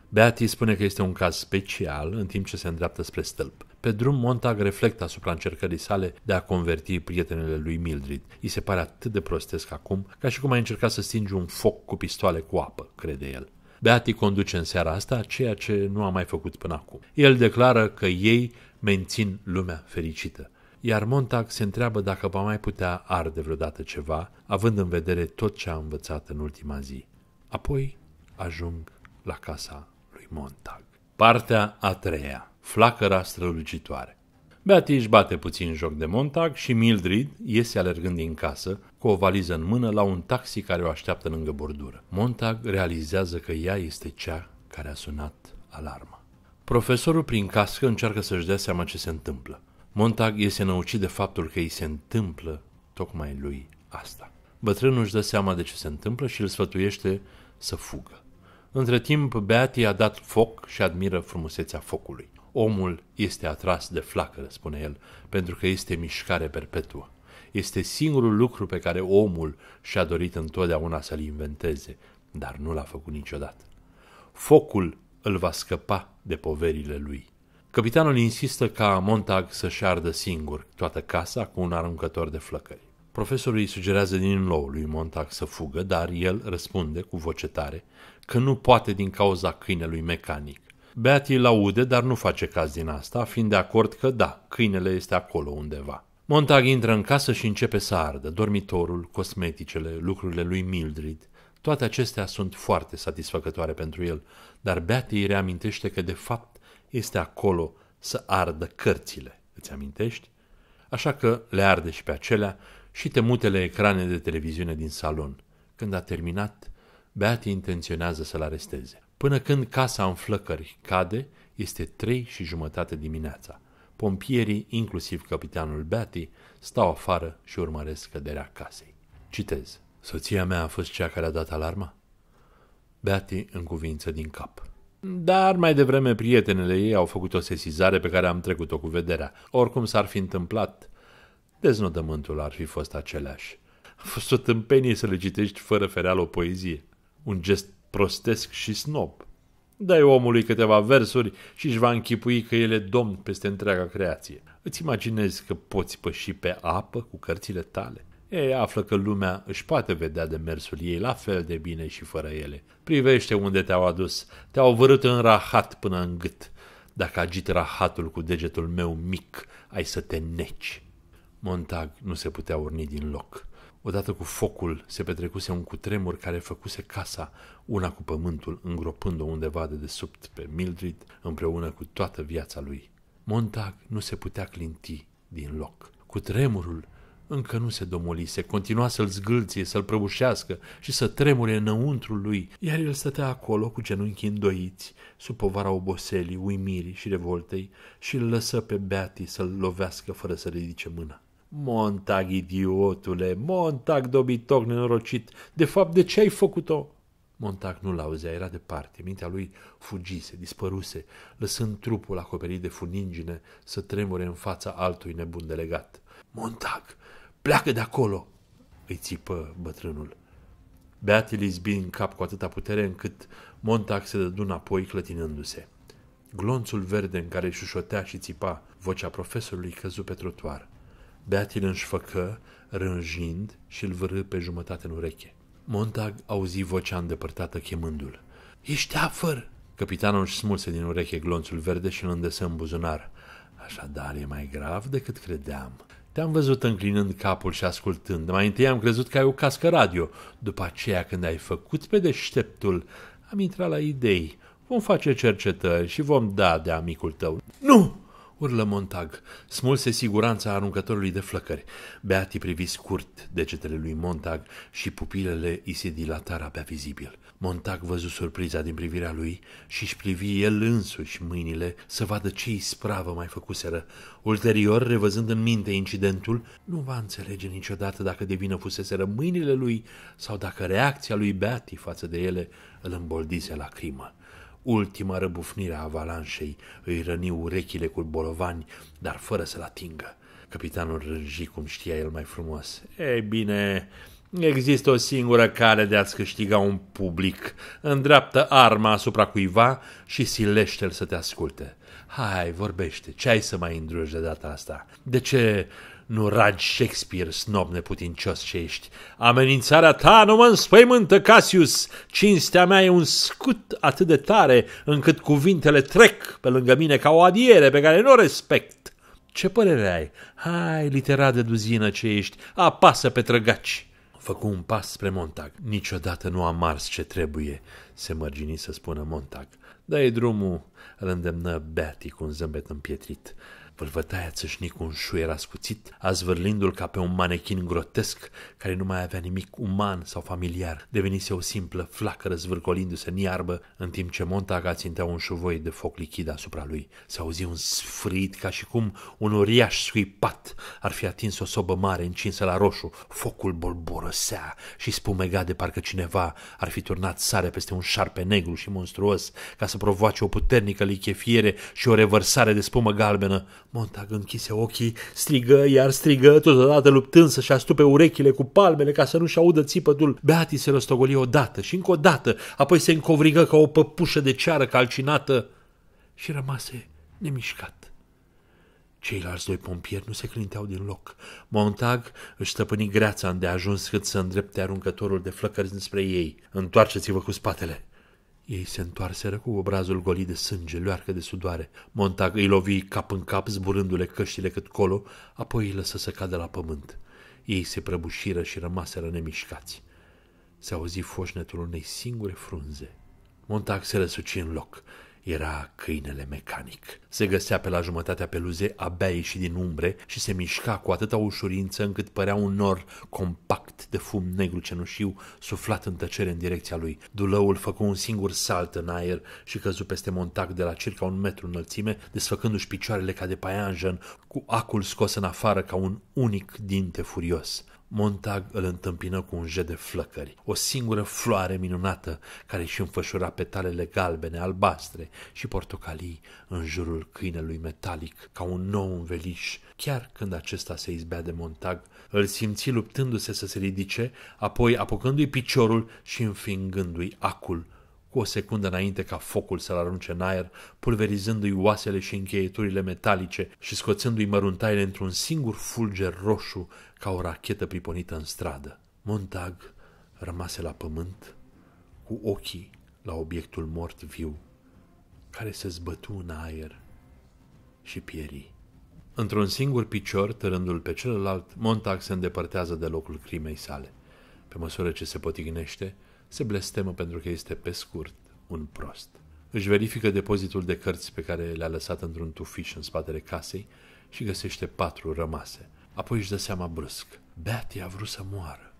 Speaker 1: Beatty spune că este un caz special în timp ce se îndreaptă spre stâlp. Pe drum, Montag reflectă asupra încercării sale de a converti prietenele lui Mildred. I se pare atât de prostesc acum, ca și cum ai încerca să stingi un foc cu pistoale cu apă, crede el. Beati conduce în seara asta ceea ce nu a mai făcut până acum. El declară că ei mențin lumea fericită iar Montag se întreabă dacă va mai putea arde vreodată ceva, având în vedere tot ce a învățat în ultima zi. Apoi ajung la casa lui Montag. Partea a treia flacăra strălucitoare. Beatty își bate puțin joc de Montag și Mildred iese alergând din casă, cu o valiză în mână, la un taxi care o așteaptă lângă bordură. Montag realizează că ea este cea care a sunat alarma. Profesorul prin cască încearcă să-și dea seama ce se întâmplă. Montag iese năucit de faptul că îi se întâmplă tocmai lui asta. Bătrânul își dă seama de ce se întâmplă și îl sfătuiește să fugă. Între timp, Beatty a dat foc și admiră frumusețea focului. Omul este atras de flacără, spune el, pentru că este mișcare perpetuă. Este singurul lucru pe care omul și-a dorit întotdeauna să-l inventeze, dar nu l-a făcut niciodată. Focul îl va scăpa de poverile lui. Capitanul insistă ca Montag să-și ardă singur toată casa cu un aruncător de flăcări. Profesorul îi sugerează din nou lui Montag să fugă, dar el răspunde cu voce tare că nu poate din cauza câinelui mecanic Beatty îl aude, dar nu face caz din asta, fiind de acord că da, câinele este acolo undeva. Montag intră în casă și începe să ardă dormitorul, cosmeticele, lucrurile lui Mildred. Toate acestea sunt foarte satisfăcătoare pentru el, dar Beatty îi reamintește că de fapt este acolo să ardă cărțile. Îți amintești? Așa că le arde și pe acelea și te mutele ecrane de televiziune din salon. Când a terminat, Beatty intenționează să-l aresteze. Până când casa în flăcări cade, este trei și jumătate dimineața. Pompierii, inclusiv capitanul Beatty, stau afară și urmăresc căderea casei. Citez. Soția mea a fost cea care a dat alarma? Beatty cuvință din cap. Dar mai devreme prietenele ei au făcut o sesizare pe care am trecut-o cu vederea. Oricum s-ar fi întâmplat, deznodământul ar fi fost același. A fost o tâmpenie să le citești fără fereală o poezie. Un gest prostesc și snob. Dai omului câteva versuri și își va închipui că el e domn peste întreaga creație. Îți imaginezi că poți păși pe apă cu cărțile tale? Ei află că lumea își poate vedea mersul ei la fel de bine și fără ele. Privește unde te-au adus. Te-au vărât în rahat până în gât. Dacă agit rahatul cu degetul meu mic, ai să te neci. Montag nu se putea urni din loc. Odată cu focul se petrecuse un cutremur care făcuse casa, una cu pământul, îngropând-o undeva de desubt pe Mildred împreună cu toată viața lui. Montag nu se putea clinti din loc. Cu tremurul încă nu se domolise, continua să-l zgâlție, să-l prăbușească și să tremure înăuntru lui, iar el stătea acolo cu genunchii îndoiți, sub povara oboselii, uimirii și revoltei și îl lăsă pe Beati să-l lovească fără să ridice mâna. Montag, idiotule, Montag, dobitoc nenorocit, de fapt, de ce ai făcut-o? Montag nu-l auzea, era departe, mintea lui fugise, dispăruse, lăsând trupul acoperit de funingine să tremure în fața altui nebun delegat. Montag, pleacă de acolo! îi țipă bătrânul. Beatil izbi în cap cu atâta putere încât Montag se dădu înapoi clătinându-se. Glonțul verde în care șușotea și țipa vocea profesorului căzu pe trotuar. Beatil își făcă, rânjind și îl vârâ pe jumătate în ureche. Montag auzi vocea îndepărtată chemându-l. Ești afăr!" Capitanul își smulse din ureche glonțul verde și îl îndesă în buzunar. Așadar, e mai grav decât credeam. Te-am văzut înclinând capul și ascultând. Mai întâi am crezut că ai o cască radio. După aceea, când ai făcut pe deșteptul, am intrat la idei. Vom face cercetări și vom da de amicul tău. Nu! urlă Montag, smulse siguranța aruncătorului de flăcări. Beati privi scurt degetele lui Montag și pupilele îi se dilatară abia vizibil. Montag văzu surpriza din privirea lui și își privi el însuși mâinile să vadă ce ispravă mai făcuseră. Ulterior, revăzând în minte incidentul, nu va înțelege niciodată dacă de vină fuseseră mâinile lui sau dacă reacția lui Beati față de ele îl îmboldise la crimă. Ultima răbufnire a avalanșei îi răni urechile cu bolovani, dar fără să-l atingă. Capitanul rânji cum știa el mai frumos. Ei bine, Există o singură cale de a-ți câștiga un public. Îndreaptă arma asupra cuiva și silește-l să te asculte. Hai, vorbește, ce ai să mai îndruși de data asta? De ce nu ragi Shakespeare, snob neputincios ce ești. Amenințarea ta nu mă înspăimântă, Cassius. Cinstea mea e un scut atât de tare încât cuvintele trec pe lângă mine ca o adiere pe care nu o respect. Ce părere ai? Hai, litera de duzină ce ești, apasă pe trăgaci. Făcu un pas spre Montag. Niciodată nu am mars ce trebuie, se mărgini să spună Montag. Dă-i drumul, îl îndemnă Betty cu un zâmbet împietrit. Vâlvătaia țâșni cu un șuier ascuțit, azvârlindu-l ca pe un manechin grotesc care nu mai avea nimic uman sau familiar. Devenise o simplă flacără zvârcolindu-se în iarbă, în timp ce Montaga țintea un șuvoi de foc lichid asupra lui. Se auzi un sfrit ca și cum un uriaș scuipat ar fi atins o sobă mare încinsă la roșu. Focul bolborosea și spumega de parcă cineva ar fi turnat sare peste un șarpe negru și monstruos ca să provoace o puternică lichefiere și o revărsare de spumă galbenă. Montag închise ochii, strigă, iar strigă, totodată luptând să-și astupe urechile cu palmele ca să nu-și audă țipătul. Beati se răstogoli odată și încă o dată, apoi se încovrigă ca o păpușă de ceară calcinată și rămase nemișcat. Ceilalți doi pompieri nu se clinteau din loc. Montag își stăpâni greața ajuns cât să îndrepte aruncătorul de flăcări spre ei. Întoarceți-vă cu spatele!" Ei se întoarseră cu obrazul golit de sânge, luarcă de sudoare. Montag îi lovi cap în cap, zburându-le căștile cât colo, apoi îi lăsă să cadă la pământ. Ei se prăbușiră și rămaseră nemișcați. Se auzi foșnetul unei singure frunze. Montag se răsuci în loc. Era câinele mecanic. Se găsea pe la jumătatea peluzei abia ieșit din umbre și se mișca cu atâta ușurință încât părea un nor compact de fum negru cenușiu suflat în tăcere în direcția lui. Dulăul făcu un singur salt în aer și căzu peste montac de la circa un metru înălțime, desfăcându-și picioarele ca de paianjen, cu acul scos în afară ca un unic dinte furios. Montag îl întâmpină cu un jet de flăcări, o singură floare minunată care își înfășura petalele galbene, albastre și portocalii în jurul câinelui metalic, ca un nou înveliș. Chiar când acesta se izbea de Montag, îl simți luptându-se să se ridice, apoi apucându-i piciorul și înfingându-i acul cu o secundă înainte ca focul să-l arunce în aer, pulverizându-i oasele și încheieturile metalice și scoțându-i măruntaile într-un singur fulger roșu ca o rachetă priponită în stradă. Montag rămase la pământ, cu ochii la obiectul mort viu, care se zbătu în aer și pieri. Într-un singur picior, târându-l pe celălalt, Montag se îndepărtează de locul crimei sale. Pe măsură ce se potignește, se blestemă pentru că este, pe scurt, un prost. Își verifică depozitul de cărți pe care le-a lăsat într-un tufiș în spatele casei și găsește patru rămase. Apoi își dă seama brusc. Beatty a vrut să moară.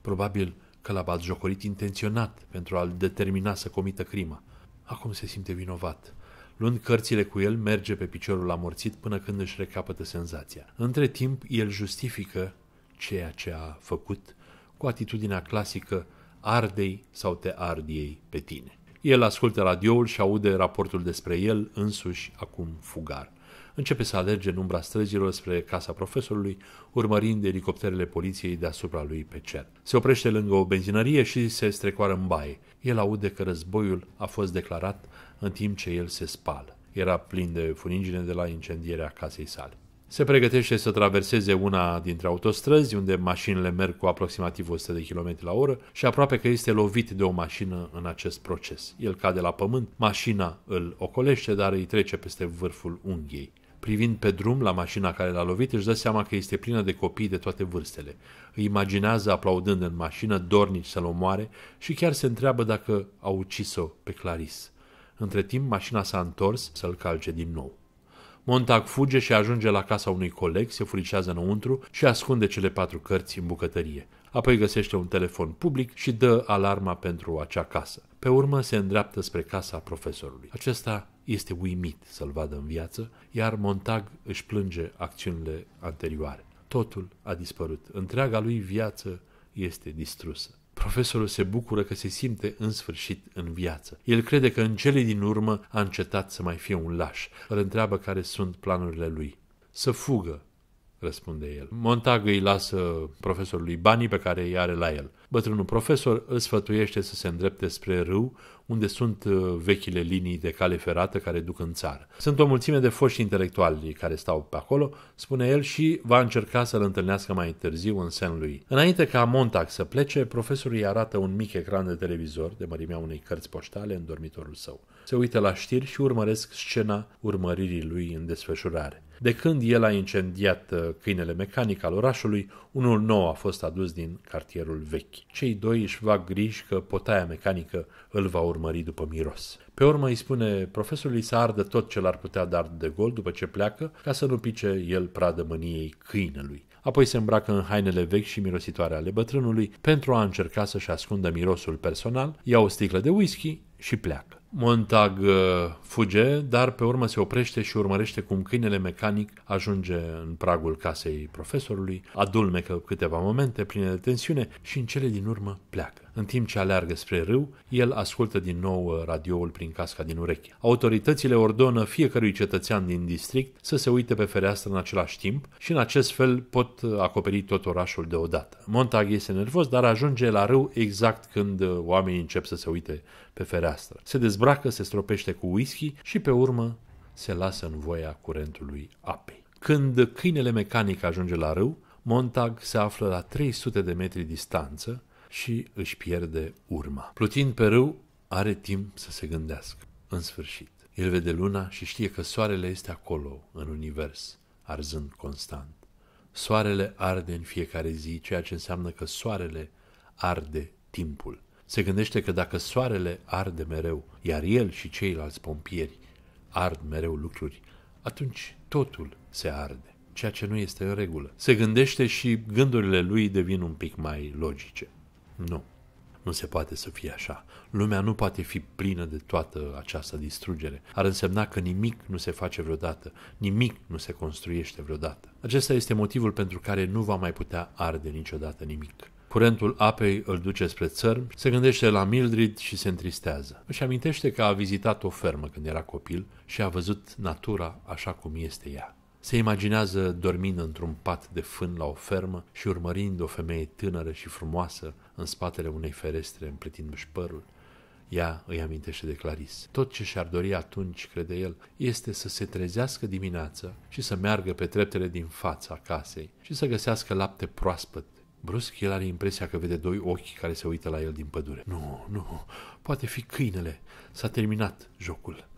Speaker 1: Probabil că l-a bat jocorit intenționat pentru a-l determina să comită crima. Acum se simte vinovat. Luând cărțile cu el, merge pe piciorul amorțit până când își recapătă senzația. Între timp, el justifică ceea ce a făcut cu atitudinea clasică ardei sau te Ardiei pe tine. El ascultă radioul și aude raportul despre el însuși acum fugar. Începe să alerge în umbra străzilor spre casa profesorului, urmărind elicopterele poliției deasupra lui pe cer. Se oprește lângă o benzinărie și se strecoară în baie. El aude că războiul a fost declarat în timp ce el se spală. Era plin de funingine de la incendierea casei sale. Se pregătește să traverseze una dintre autostrăzi, unde mașinile merg cu aproximativ 100 de km la oră și aproape că este lovit de o mașină în acest proces. El cade la pământ, mașina îl ocolește, dar îi trece peste vârful unghiei. Privind pe drum la mașina care l-a lovit, își dă seama că este plină de copii de toate vârstele. Îi imaginează aplaudând în mașină, dornici să-l omoare și chiar se întreabă dacă a ucis-o pe Clarice. Între timp, mașina s-a întors să-l calce din nou. Montag fuge și ajunge la casa unui coleg, se furișează înăuntru și ascunde cele patru cărți în bucătărie. Apoi găsește un telefon public și dă alarma pentru acea casă. Pe urmă se îndreaptă spre casa profesorului. Acesta este uimit să-l vadă în viață, iar Montag își plânge acțiunile anterioare. Totul a dispărut. Întreaga lui viață este distrusă. Profesorul se bucură că se simte în sfârșit în viață. El crede că în cele din urmă a încetat să mai fie un laș. Îl întreabă care sunt planurile lui. Să fugă, răspunde el. Montag îi lasă profesorului banii pe care îi are la el. Bătrânul profesor îl sfătuiește să se îndrepte spre râu, unde sunt uh, vechile linii de cale ferată care duc în țară. Sunt o mulțime de foști intelectuali care stau pe acolo, spune el, și va încerca să-l întâlnească mai târziu în sen lui. Înainte ca Montag să plece, profesorul îi arată un mic ecran de televizor de mărimea unei cărți poștale în dormitorul său. Se uită la știri și urmăresc scena urmăririi lui în desfășurare. De când el a incendiat uh, câinele mecanic al orașului, unul nou a fost adus din cartierul vechi. Cei doi își fac griji că potaia mecanică îl va urmări după miros. Pe urmă îi spune profesorului să ardă tot ce l-ar putea da de gol după ce pleacă, ca să nu pice el pradă mâniei câinelui. Apoi se îmbracă în hainele vechi și mirositoare ale bătrânului pentru a încerca să-și ascundă mirosul personal, ia o sticlă de whisky și pleacă. Montag uh, fuge, dar pe urmă se oprește și urmărește cum câinele mecanic ajunge în pragul casei profesorului, adulmecă câteva momente pline de tensiune și în cele din urmă pleacă. În timp ce aleargă spre râu, el ascultă din nou uh, radioul prin casca din ureche. Autoritățile ordonă fiecărui cetățean din district să se uite pe fereastră în același timp și în acest fel pot uh, acoperi tot orașul deodată. Montag este nervos, dar ajunge la râu exact când uh, oamenii încep să se uite pe fereastră. Se dezbracă, se stropește cu whisky și pe urmă se lasă în voia curentului apei. Când câinele mecanic ajunge la râu, Montag se află la 300 de metri distanță și își pierde urma. Plutin pe râu are timp să se gândească. În sfârșit, el vede luna și știe că soarele este acolo, în univers, arzând constant. Soarele arde în fiecare zi, ceea ce înseamnă că soarele arde timpul. Se gândește că dacă soarele arde mereu, iar el și ceilalți pompieri ard mereu lucruri, atunci totul se arde, ceea ce nu este în regulă. Se gândește și gândurile lui devin un pic mai logice. Nu. Nu se poate să fie așa. Lumea nu poate fi plină de toată această distrugere. Ar însemna că nimic nu se face vreodată, nimic nu se construiește vreodată. Acesta este motivul pentru care nu va mai putea arde niciodată nimic. Curentul apei îl duce spre țărm, se gândește la Mildred și se întristează. Își amintește că a vizitat o fermă când era copil și a văzut natura așa cum este ea. Se imaginează dormind într-un pat de fân la o fermă și urmărind o femeie tânără și frumoasă în spatele unei ferestre împletindu-și părul. Ea îi amintește de Claris. Tot ce și-ar dori atunci, crede el, este să se trezească dimineață și să meargă pe treptele din fața casei și să găsească lapte proaspăt. Brusc, el are impresia că vede doi ochi care se uită la el din pădure. Nu, nu, poate fi câinele. S-a terminat jocul.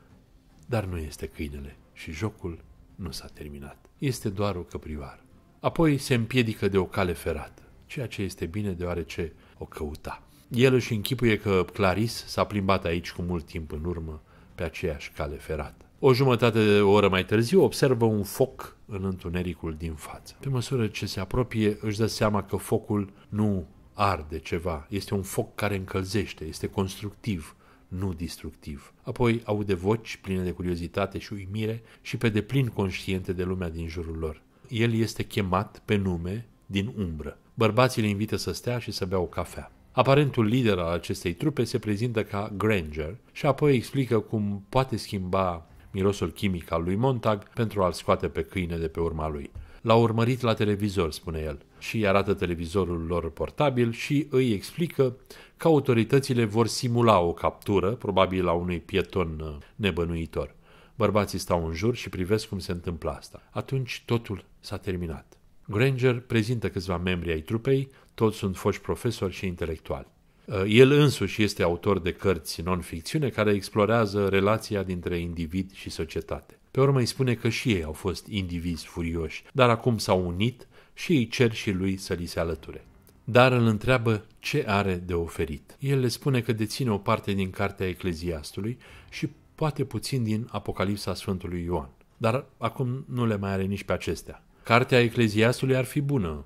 Speaker 1: Dar nu este câinele și jocul nu s-a terminat. Este doar o căprioară. Apoi se împiedică de o cale ferată, ceea ce este bine deoarece o căuta. El își închipuie că Claris s-a plimbat aici cu mult timp în urmă pe aceeași cale ferată. O jumătate de oră mai târziu observă un foc în întunericul din față. Pe măsură ce se apropie, își dă seama că focul nu arde ceva, este un foc care încălzește, este constructiv, nu distructiv. Apoi aude voci pline de curiozitate și uimire și pe deplin conștiente de lumea din jurul lor. El este chemat pe nume din umbră. Bărbații le invită să stea și să bea o cafea. Aparentul lider al acestei trupe se prezintă ca Granger și apoi explică cum poate schimba mirosul chimic al lui Montag pentru a-l scoate pe câine de pe urma lui. L-au urmărit la televizor, spune el, și îi arată televizorul lor portabil și îi explică că autoritățile vor simula o captură, probabil la unui pieton uh, nebănuitor. Bărbații stau în jur și privesc cum se întâmplă asta. Atunci totul s-a terminat. Granger prezintă câțiva membri ai trupei, toți sunt foști profesori și intelectuali. Uh, el însuși este autor de cărți non-ficțiune care explorează relația dintre individ și societate. Pe urmă îi spune că și ei au fost indivizi furioși, dar acum s-au unit și îi cer și lui să li se alăture. Dar îl întreabă ce are de oferit. El le spune că deține o parte din Cartea Ecleziastului și poate puțin din Apocalipsa Sfântului Ioan. Dar acum nu le mai are nici pe acestea. Cartea Ecleziastului ar fi bună,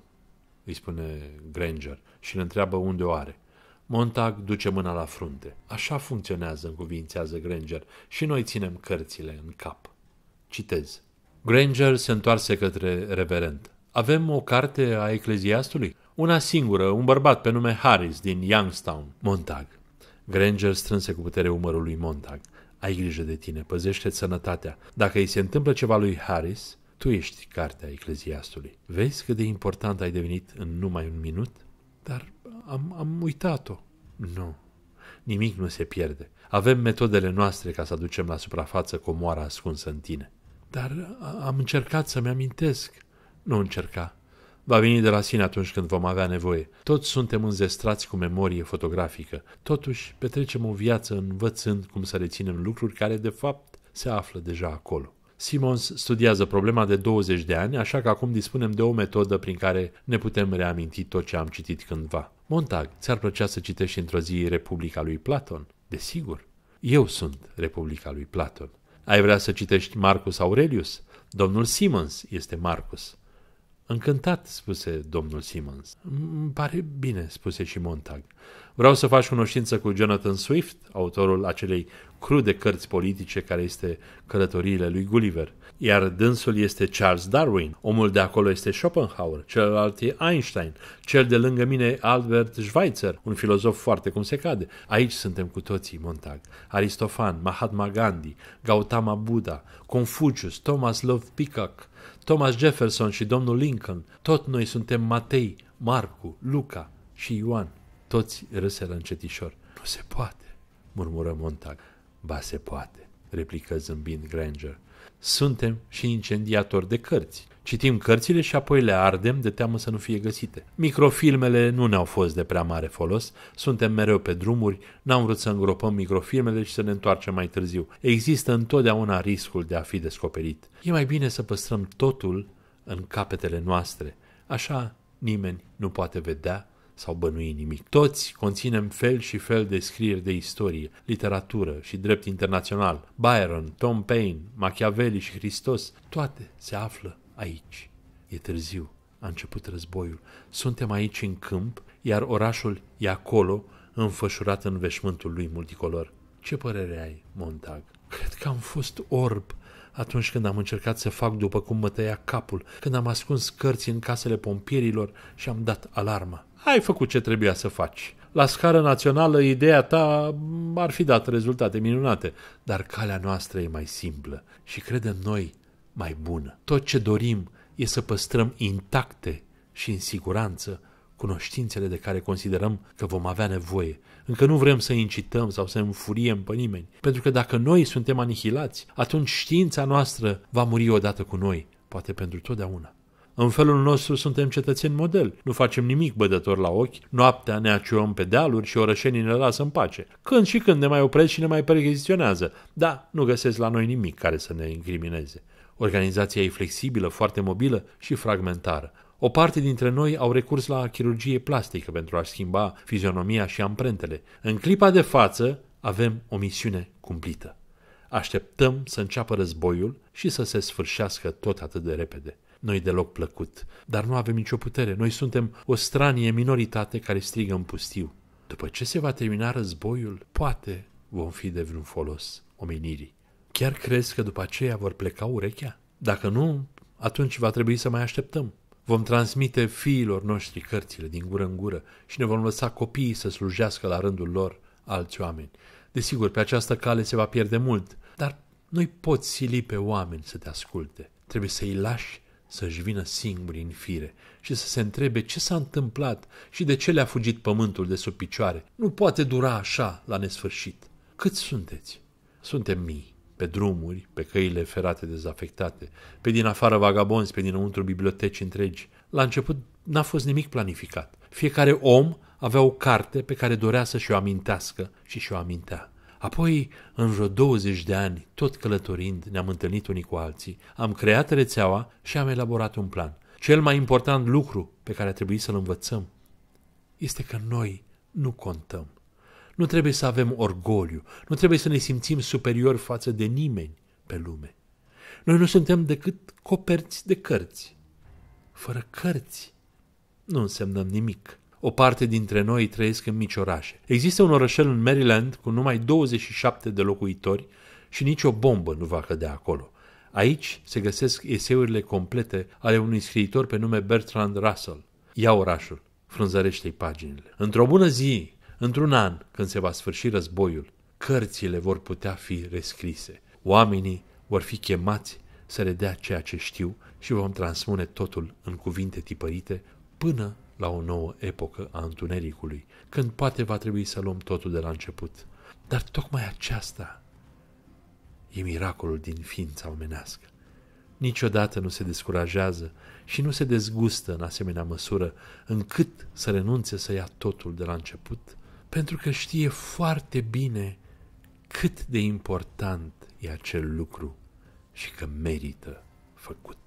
Speaker 1: îi spune Granger și îl întreabă unde o are. Montag duce mâna la frunte. Așa funcționează, încuvințează Granger, și noi ținem cărțile în cap. Citez. Granger se întoarse către reverend. Avem o carte a ecleziastului? Una singură, un bărbat pe nume Harris din Youngstown. Montag. Granger strânse cu putere umărul lui Montag. Ai grijă de tine, păzește-ți sănătatea. Dacă îi se întâmplă ceva lui Harris, tu ești cartea ecleziastului. Vezi cât de important ai devenit în numai un minut? Dar am, am uitat-o. Nu. Nimic nu se pierde. Avem metodele noastre ca să aducem la suprafață comoara ascunsă în tine. Dar am încercat să-mi amintesc. Nu încerca. Va veni de la sine atunci când vom avea nevoie. Toți suntem înzestrați cu memorie fotografică. Totuși, petrecem o viață învățând cum să reținem lucruri care, de fapt, se află deja acolo. Simons studiază problema de 20 de ani, așa că acum dispunem de o metodă prin care ne putem reaminti tot ce am citit cândva. Montag, ți-ar plăcea să citești într-o zi Republica lui Platon? Desigur. Eu sunt Republica lui Platon. Ai vrea să citești Marcus Aurelius? Domnul Simons este Marcus. Încântat, spuse domnul Simmons. Îmi pare bine, spuse și Montag. Vreau să faci cunoștință cu Jonathan Swift, autorul acelei crude cărți politice care este Călătoriile lui Gulliver. Iar dânsul este Charles Darwin, omul de acolo este Schopenhauer, celălalt e Einstein, cel de lângă mine Albert Schweitzer, un filozof foarte cum se cade. Aici suntem cu toții, Montag. Aristofan, Mahatma Gandhi, Gautama Buddha, Confucius, Thomas Love Peacock, Thomas Jefferson și domnul Lincoln, tot noi suntem Matei, Marcu, Luca și Ioan. Toți râseră încetișor. Nu se poate, murmură Montag. Ba se poate, replică zâmbind Granger. Suntem și incendiatori de cărți. Citim cărțile și apoi le ardem de teamă să nu fie găsite. Microfilmele nu ne-au fost de prea mare folos, suntem mereu pe drumuri, n-am vrut să îngropăm microfilmele și să ne întoarcem mai târziu. Există întotdeauna riscul de a fi descoperit. E mai bine să păstrăm totul în capetele noastre. Așa nimeni nu poate vedea sau bănui nimic. Toți conținem fel și fel de scrieri de istorie, literatură și drept internațional. Byron, Tom Paine, Machiavelli și Hristos, toate se află aici. E târziu, a început războiul. Suntem aici în câmp, iar orașul e acolo, înfășurat în veșmântul lui multicolor. Ce părere ai, Montag? Cred că am fost orb atunci când am încercat să fac după cum mă tăia capul, când am ascuns cărți în casele pompierilor și am dat alarma. Ai făcut ce trebuia să faci. La scară națională, ideea ta ar fi dat rezultate minunate, dar calea noastră e mai simplă și credem noi mai bună. Tot ce dorim e să păstrăm intacte și în siguranță cunoștințele de care considerăm că vom avea nevoie. Încă nu vrem să incităm sau să înfuriem pe nimeni, pentru că dacă noi suntem anihilați, atunci știința noastră va muri odată cu noi, poate pentru totdeauna. În felul nostru suntem cetățeni model, nu facem nimic bădător la ochi, noaptea ne aciuăm pe dealuri și orășenii ne lasă în pace. Când și când ne mai opresc și ne mai pregheziționează, dar nu găsesc la noi nimic care să ne incrimineze. Organizația e flexibilă, foarte mobilă și fragmentară. O parte dintre noi au recurs la chirurgie plastică pentru a-și schimba fizionomia și amprentele. În clipa de față avem o misiune cumplită. Așteptăm să înceapă războiul și să se sfârșească tot atât de repede. Noi deloc plăcut, dar nu avem nicio putere. Noi suntem o stranie minoritate care strigă în pustiu. După ce se va termina războiul, poate vom fi de vreun folos omenirii. Chiar crezi că după aceea vor pleca urechea? Dacă nu, atunci va trebui să mai așteptăm. Vom transmite fiilor noștri cărțile din gură în gură și ne vom lăsa copiii să slujească la rândul lor alți oameni. Desigur, pe această cale se va pierde mult, dar nu-i poți sili pe oameni să te asculte. Trebuie să-i lași să-și vină singuri în fire și să se întrebe ce s-a întâmplat și de ce le-a fugit pământul de sub picioare. Nu poate dura așa la nesfârșit. Cât sunteți? Suntem mii pe drumuri, pe căile ferate dezafectate, pe din afară vagabonzi, pe dinăuntru biblioteci întregi. La început n-a fost nimic planificat. Fiecare om avea o carte pe care dorea să și-o amintească și și-o amintea. Apoi, în vreo 20 de ani, tot călătorind, ne-am întâlnit unii cu alții, am creat rețeaua și am elaborat un plan. Cel mai important lucru pe care a trebuit să-l învățăm este că noi nu contăm. Nu trebuie să avem orgoliu, nu trebuie să ne simțim superiori față de nimeni pe lume. Noi nu suntem decât coperți de cărți. Fără cărți nu însemnăm nimic. O parte dintre noi trăiesc în mici orașe. Există un orășel în Maryland cu numai 27 de locuitori și nicio bombă nu va cădea acolo. Aici se găsesc eseurile complete ale unui scriitor pe nume Bertrand Russell. Ia orașul, frunzărește-i paginile. Într-o bună zi, Într-un an, când se va sfârși războiul, cărțile vor putea fi rescrise. Oamenii vor fi chemați să le dea ceea ce știu și vom transmune totul în cuvinte tipărite până la o nouă epocă a întunericului, când poate va trebui să luăm totul de la început. Dar tocmai aceasta e miracolul din ființa omenească. Niciodată nu se descurajează și nu se dezgustă în asemenea măsură încât să renunțe să ia totul de la început pentru că știe foarte bine cât de important e acel lucru și că merită făcut.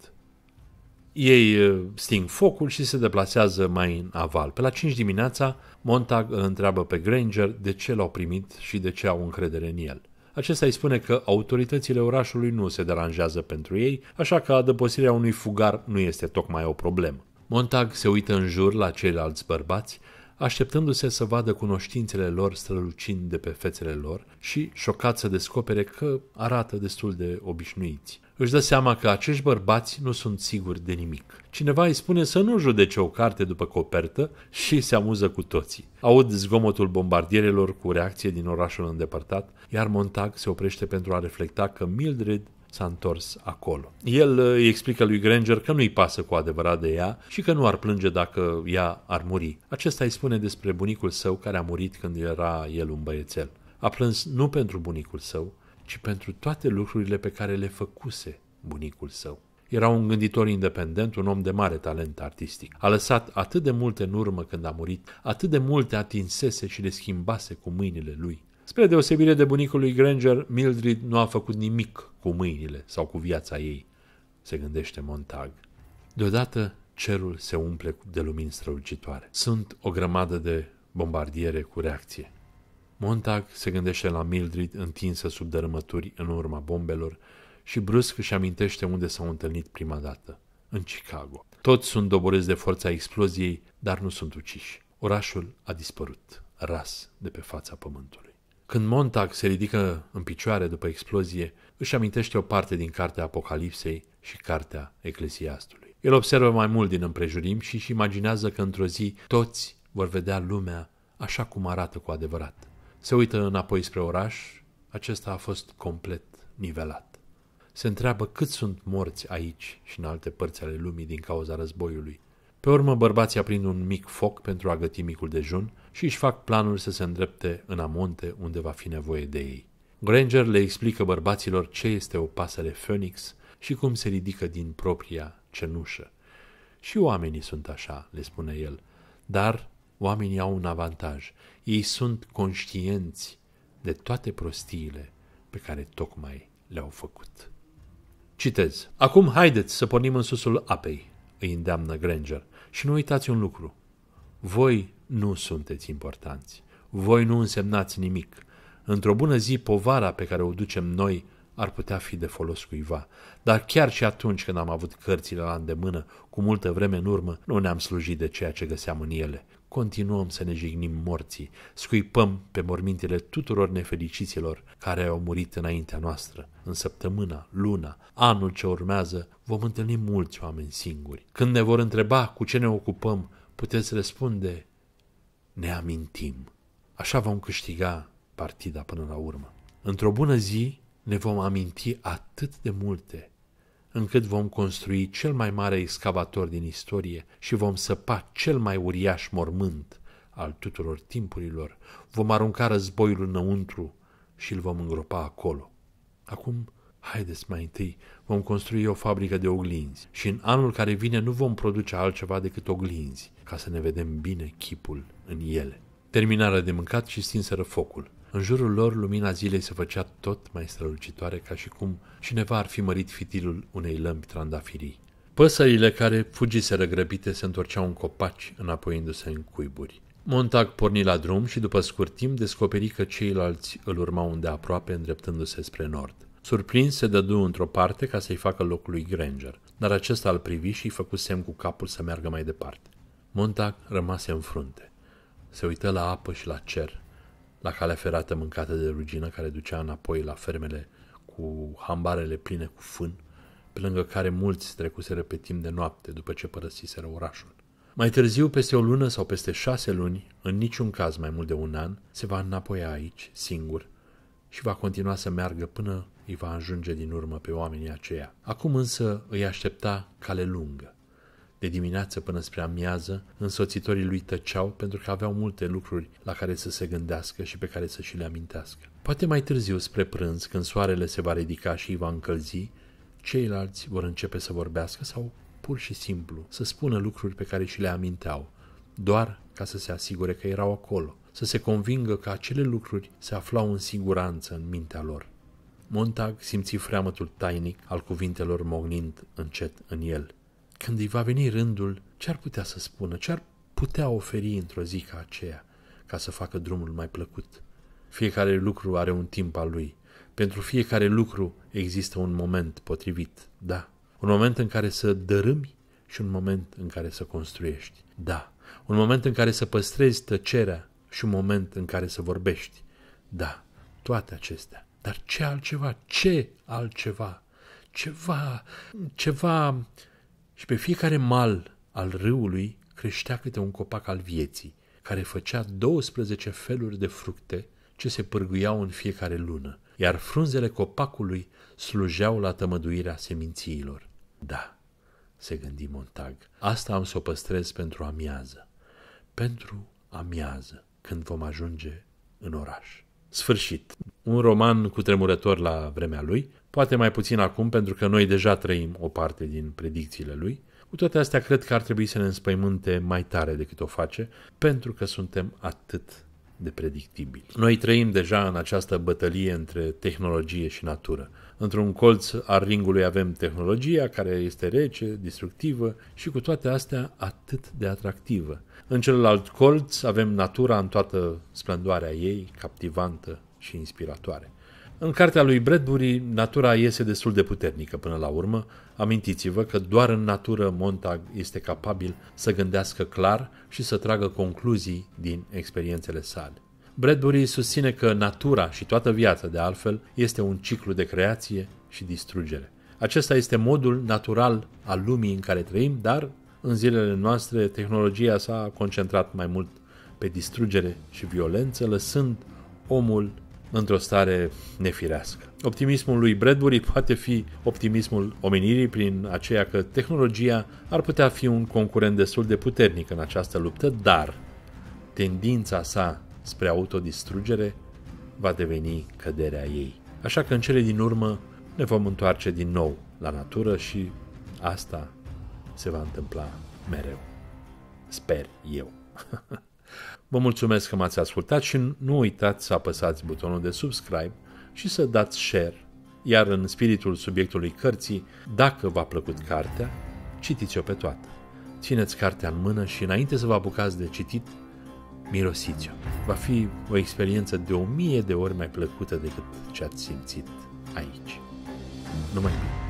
Speaker 1: Ei sting focul și se deplasează mai în aval. Pe la 5 dimineața, Montag îl întreabă pe Granger de ce l-au primit și de ce au încredere în el. Acesta îi spune că autoritățile orașului nu se deranjează pentru ei, așa că adăposirea unui fugar nu este tocmai o problemă. Montag se uită în jur la ceilalți bărbați așteptându-se să vadă cunoștințele lor strălucind de pe fețele lor și, șocat să descopere că arată destul de obișnuiți. Își dă seama că acești bărbați nu sunt siguri de nimic. Cineva îi spune să nu judece o carte după copertă și se amuză cu toții. Aud zgomotul bombardierelor cu reacție din orașul îndepărtat, iar Montag se oprește pentru a reflecta că Mildred s-a întors acolo. El uh, îi explică lui Granger că nu-i pasă cu adevărat de ea și că nu ar plânge dacă ea ar muri. Acesta îi spune despre bunicul său care a murit când era el un băiețel. A plâns nu pentru bunicul său, ci pentru toate lucrurile pe care le făcuse bunicul său. Era un gânditor independent, un om de mare talent artistic. A lăsat atât de multe în urmă când a murit, atât de multe atinsese și le schimbase cu mâinile lui. Spre deosebire de bunicul lui Granger, Mildred nu a făcut nimic cu mâinile sau cu viața ei, se gândește Montag. Deodată cerul se umple de lumini strălucitoare. Sunt o grămadă de bombardiere cu reacție. Montag se gândește la Mildred întinsă sub dărâmături în urma bombelor și brusc își amintește unde s-au întâlnit prima dată, în Chicago. Toți sunt doborâți de forța exploziei, dar nu sunt uciși. Orașul a dispărut, ras de pe fața pământului. Când Montag se ridică în picioare după explozie, își amintește o parte din cartea Apocalipsei și cartea Eclesiastului. El observă mai mult din împrejurim și își imaginează că într-o zi toți vor vedea lumea așa cum arată cu adevărat. Se uită înapoi spre oraș, acesta a fost complet nivelat. Se întreabă cât sunt morți aici și în alte părți ale lumii din cauza războiului. Pe urmă, bărbații aprind un mic foc pentru a găti micul dejun și își fac planul să se îndrepte în amonte unde va fi nevoie de ei. Granger le explică bărbaților ce este o pasăre phoenix și cum se ridică din propria cenușă. Și oamenii sunt așa, le spune el, dar oamenii au un avantaj. Ei sunt conștienți de toate prostiile pe care tocmai le-au făcut. Citez. Acum haideți să pornim în susul apei, îi îndeamnă Granger. Și nu uitați un lucru. Voi nu sunteți importanți. Voi nu însemnați nimic. Într-o bună zi, povara pe care o ducem noi ar putea fi de folos cuiva. Dar chiar și atunci când am avut cărțile la îndemână, cu multă vreme în urmă, nu ne-am slujit de ceea ce găseam în ele. Continuăm să ne jignim morții, scuipăm pe mormintele tuturor nefericiților care au murit înaintea noastră. În săptămâna, luna, anul ce urmează, vom întâlni mulți oameni singuri. Când ne vor întreba cu ce ne ocupăm, puteți răspunde ne amintim. Așa vom câștiga partida până la urmă. Într-o bună zi ne vom aminti atât de multe, încât vom construi cel mai mare excavator din istorie și vom săpa cel mai uriaș mormânt al tuturor timpurilor. Vom arunca războiul înăuntru și îl vom îngropa acolo. Acum Haideți mai întâi, vom construi o fabrică de oglinzi și în anul care vine nu vom produce altceva decât oglinzi, ca să ne vedem bine chipul în ele. Terminarea de mâncat și stinseră focul. În jurul lor, lumina zilei se făcea tot mai strălucitoare, ca și cum cineva ar fi mărit fitilul unei lămpi trandafirii. Păsările care fugiseră grăbite se întorceau în copaci, înapoiindu-se în cuiburi. Montag porni la drum și după scurt timp descoperi că ceilalți îl urmau unde aproape, îndreptându-se spre nord. Surprins, se dădu într-o parte ca să-i facă locul lui Granger, dar acesta îl privi și i făcu semn cu capul să meargă mai departe. Montag rămase în frunte. Se uită la apă și la cer, la calea ferată mâncată de rugină care ducea înapoi la fermele cu hambarele pline cu fân, pe lângă care mulți trecuseră pe timp de noapte după ce părăsiseră orașul. Mai târziu, peste o lună sau peste șase luni, în niciun caz mai mult de un an, se va înapoi aici, singur, și va continua să meargă până îi va ajunge din urmă pe oamenii aceia. Acum însă îi aștepta cale lungă. De dimineață până spre amiază, însoțitorii lui tăceau pentru că aveau multe lucruri la care să se gândească și pe care să și le amintească. Poate mai târziu, spre prânz, când soarele se va ridica și îi va încălzi, ceilalți vor începe să vorbească sau pur și simplu să spună lucruri pe care și le aminteau, doar ca să se asigure că erau acolo, să se convingă că acele lucruri se aflau în siguranță în mintea lor. Montag simți freamătul tainic al cuvintelor mognind încet în el. Când îi va veni rândul, ce ar putea să spună, ce ar putea oferi într-o zi ca aceea, ca să facă drumul mai plăcut? Fiecare lucru are un timp al lui. Pentru fiecare lucru există un moment potrivit, da. Un moment în care să dărâmi și un moment în care să construiești, da. Un moment în care să păstrezi tăcerea și un moment în care să vorbești, da. Toate acestea dar ce altceva? Ce altceva? Ceva, ceva... Și pe fiecare mal al râului creștea câte un copac al vieții, care făcea 12 feluri de fructe ce se pârguiau în fiecare lună, iar frunzele copacului slujeau la tămăduirea semințiilor. Da, se gândi Montag, asta am să o păstrez pentru amiază. Pentru amiază, când vom ajunge în oraș. Sfârșit. Un roman cu tremurător la vremea lui, poate mai puțin acum pentru că noi deja trăim o parte din predicțiile lui. Cu toate astea, cred că ar trebui să ne înspăimânte mai tare decât o face, pentru că suntem atât de predictibili. Noi trăim deja în această bătălie între tehnologie și natură. Într-un colț al ringului avem tehnologia, care este rece, destructivă și cu toate astea atât de atractivă. În celălalt colț avem natura în toată splendoarea ei, captivantă și inspiratoare. În cartea lui Bradbury, natura iese destul de puternică până la urmă. Amintiți-vă că doar în natură Montag este capabil să gândească clar și să tragă concluzii din experiențele sale. Bradbury susține că natura și toată viața, de altfel, este un ciclu de creație și distrugere. Acesta este modul natural al lumii în care trăim, dar în zilele noastre, tehnologia s-a concentrat mai mult pe distrugere și violență, lăsând omul într-o stare nefirească. Optimismul lui Bradbury poate fi optimismul omenirii prin aceea că tehnologia ar putea fi un concurent destul de puternic în această luptă, dar tendința sa spre autodistrugere va deveni căderea ei. Așa că în cele din urmă ne vom întoarce din nou la natură și asta se va întâmpla mereu. Sper eu. Vă mulțumesc că m-ați ascultat și nu uitați să apăsați butonul de subscribe și să dați share, iar în spiritul subiectului cărții, dacă v-a plăcut cartea, citiți-o pe toată. Țineți cartea în mână și înainte să vă apucați de citit, mirosiți-o. Va fi o experiență de o mie de ori mai plăcută decât ce ați simțit aici. Numai bine!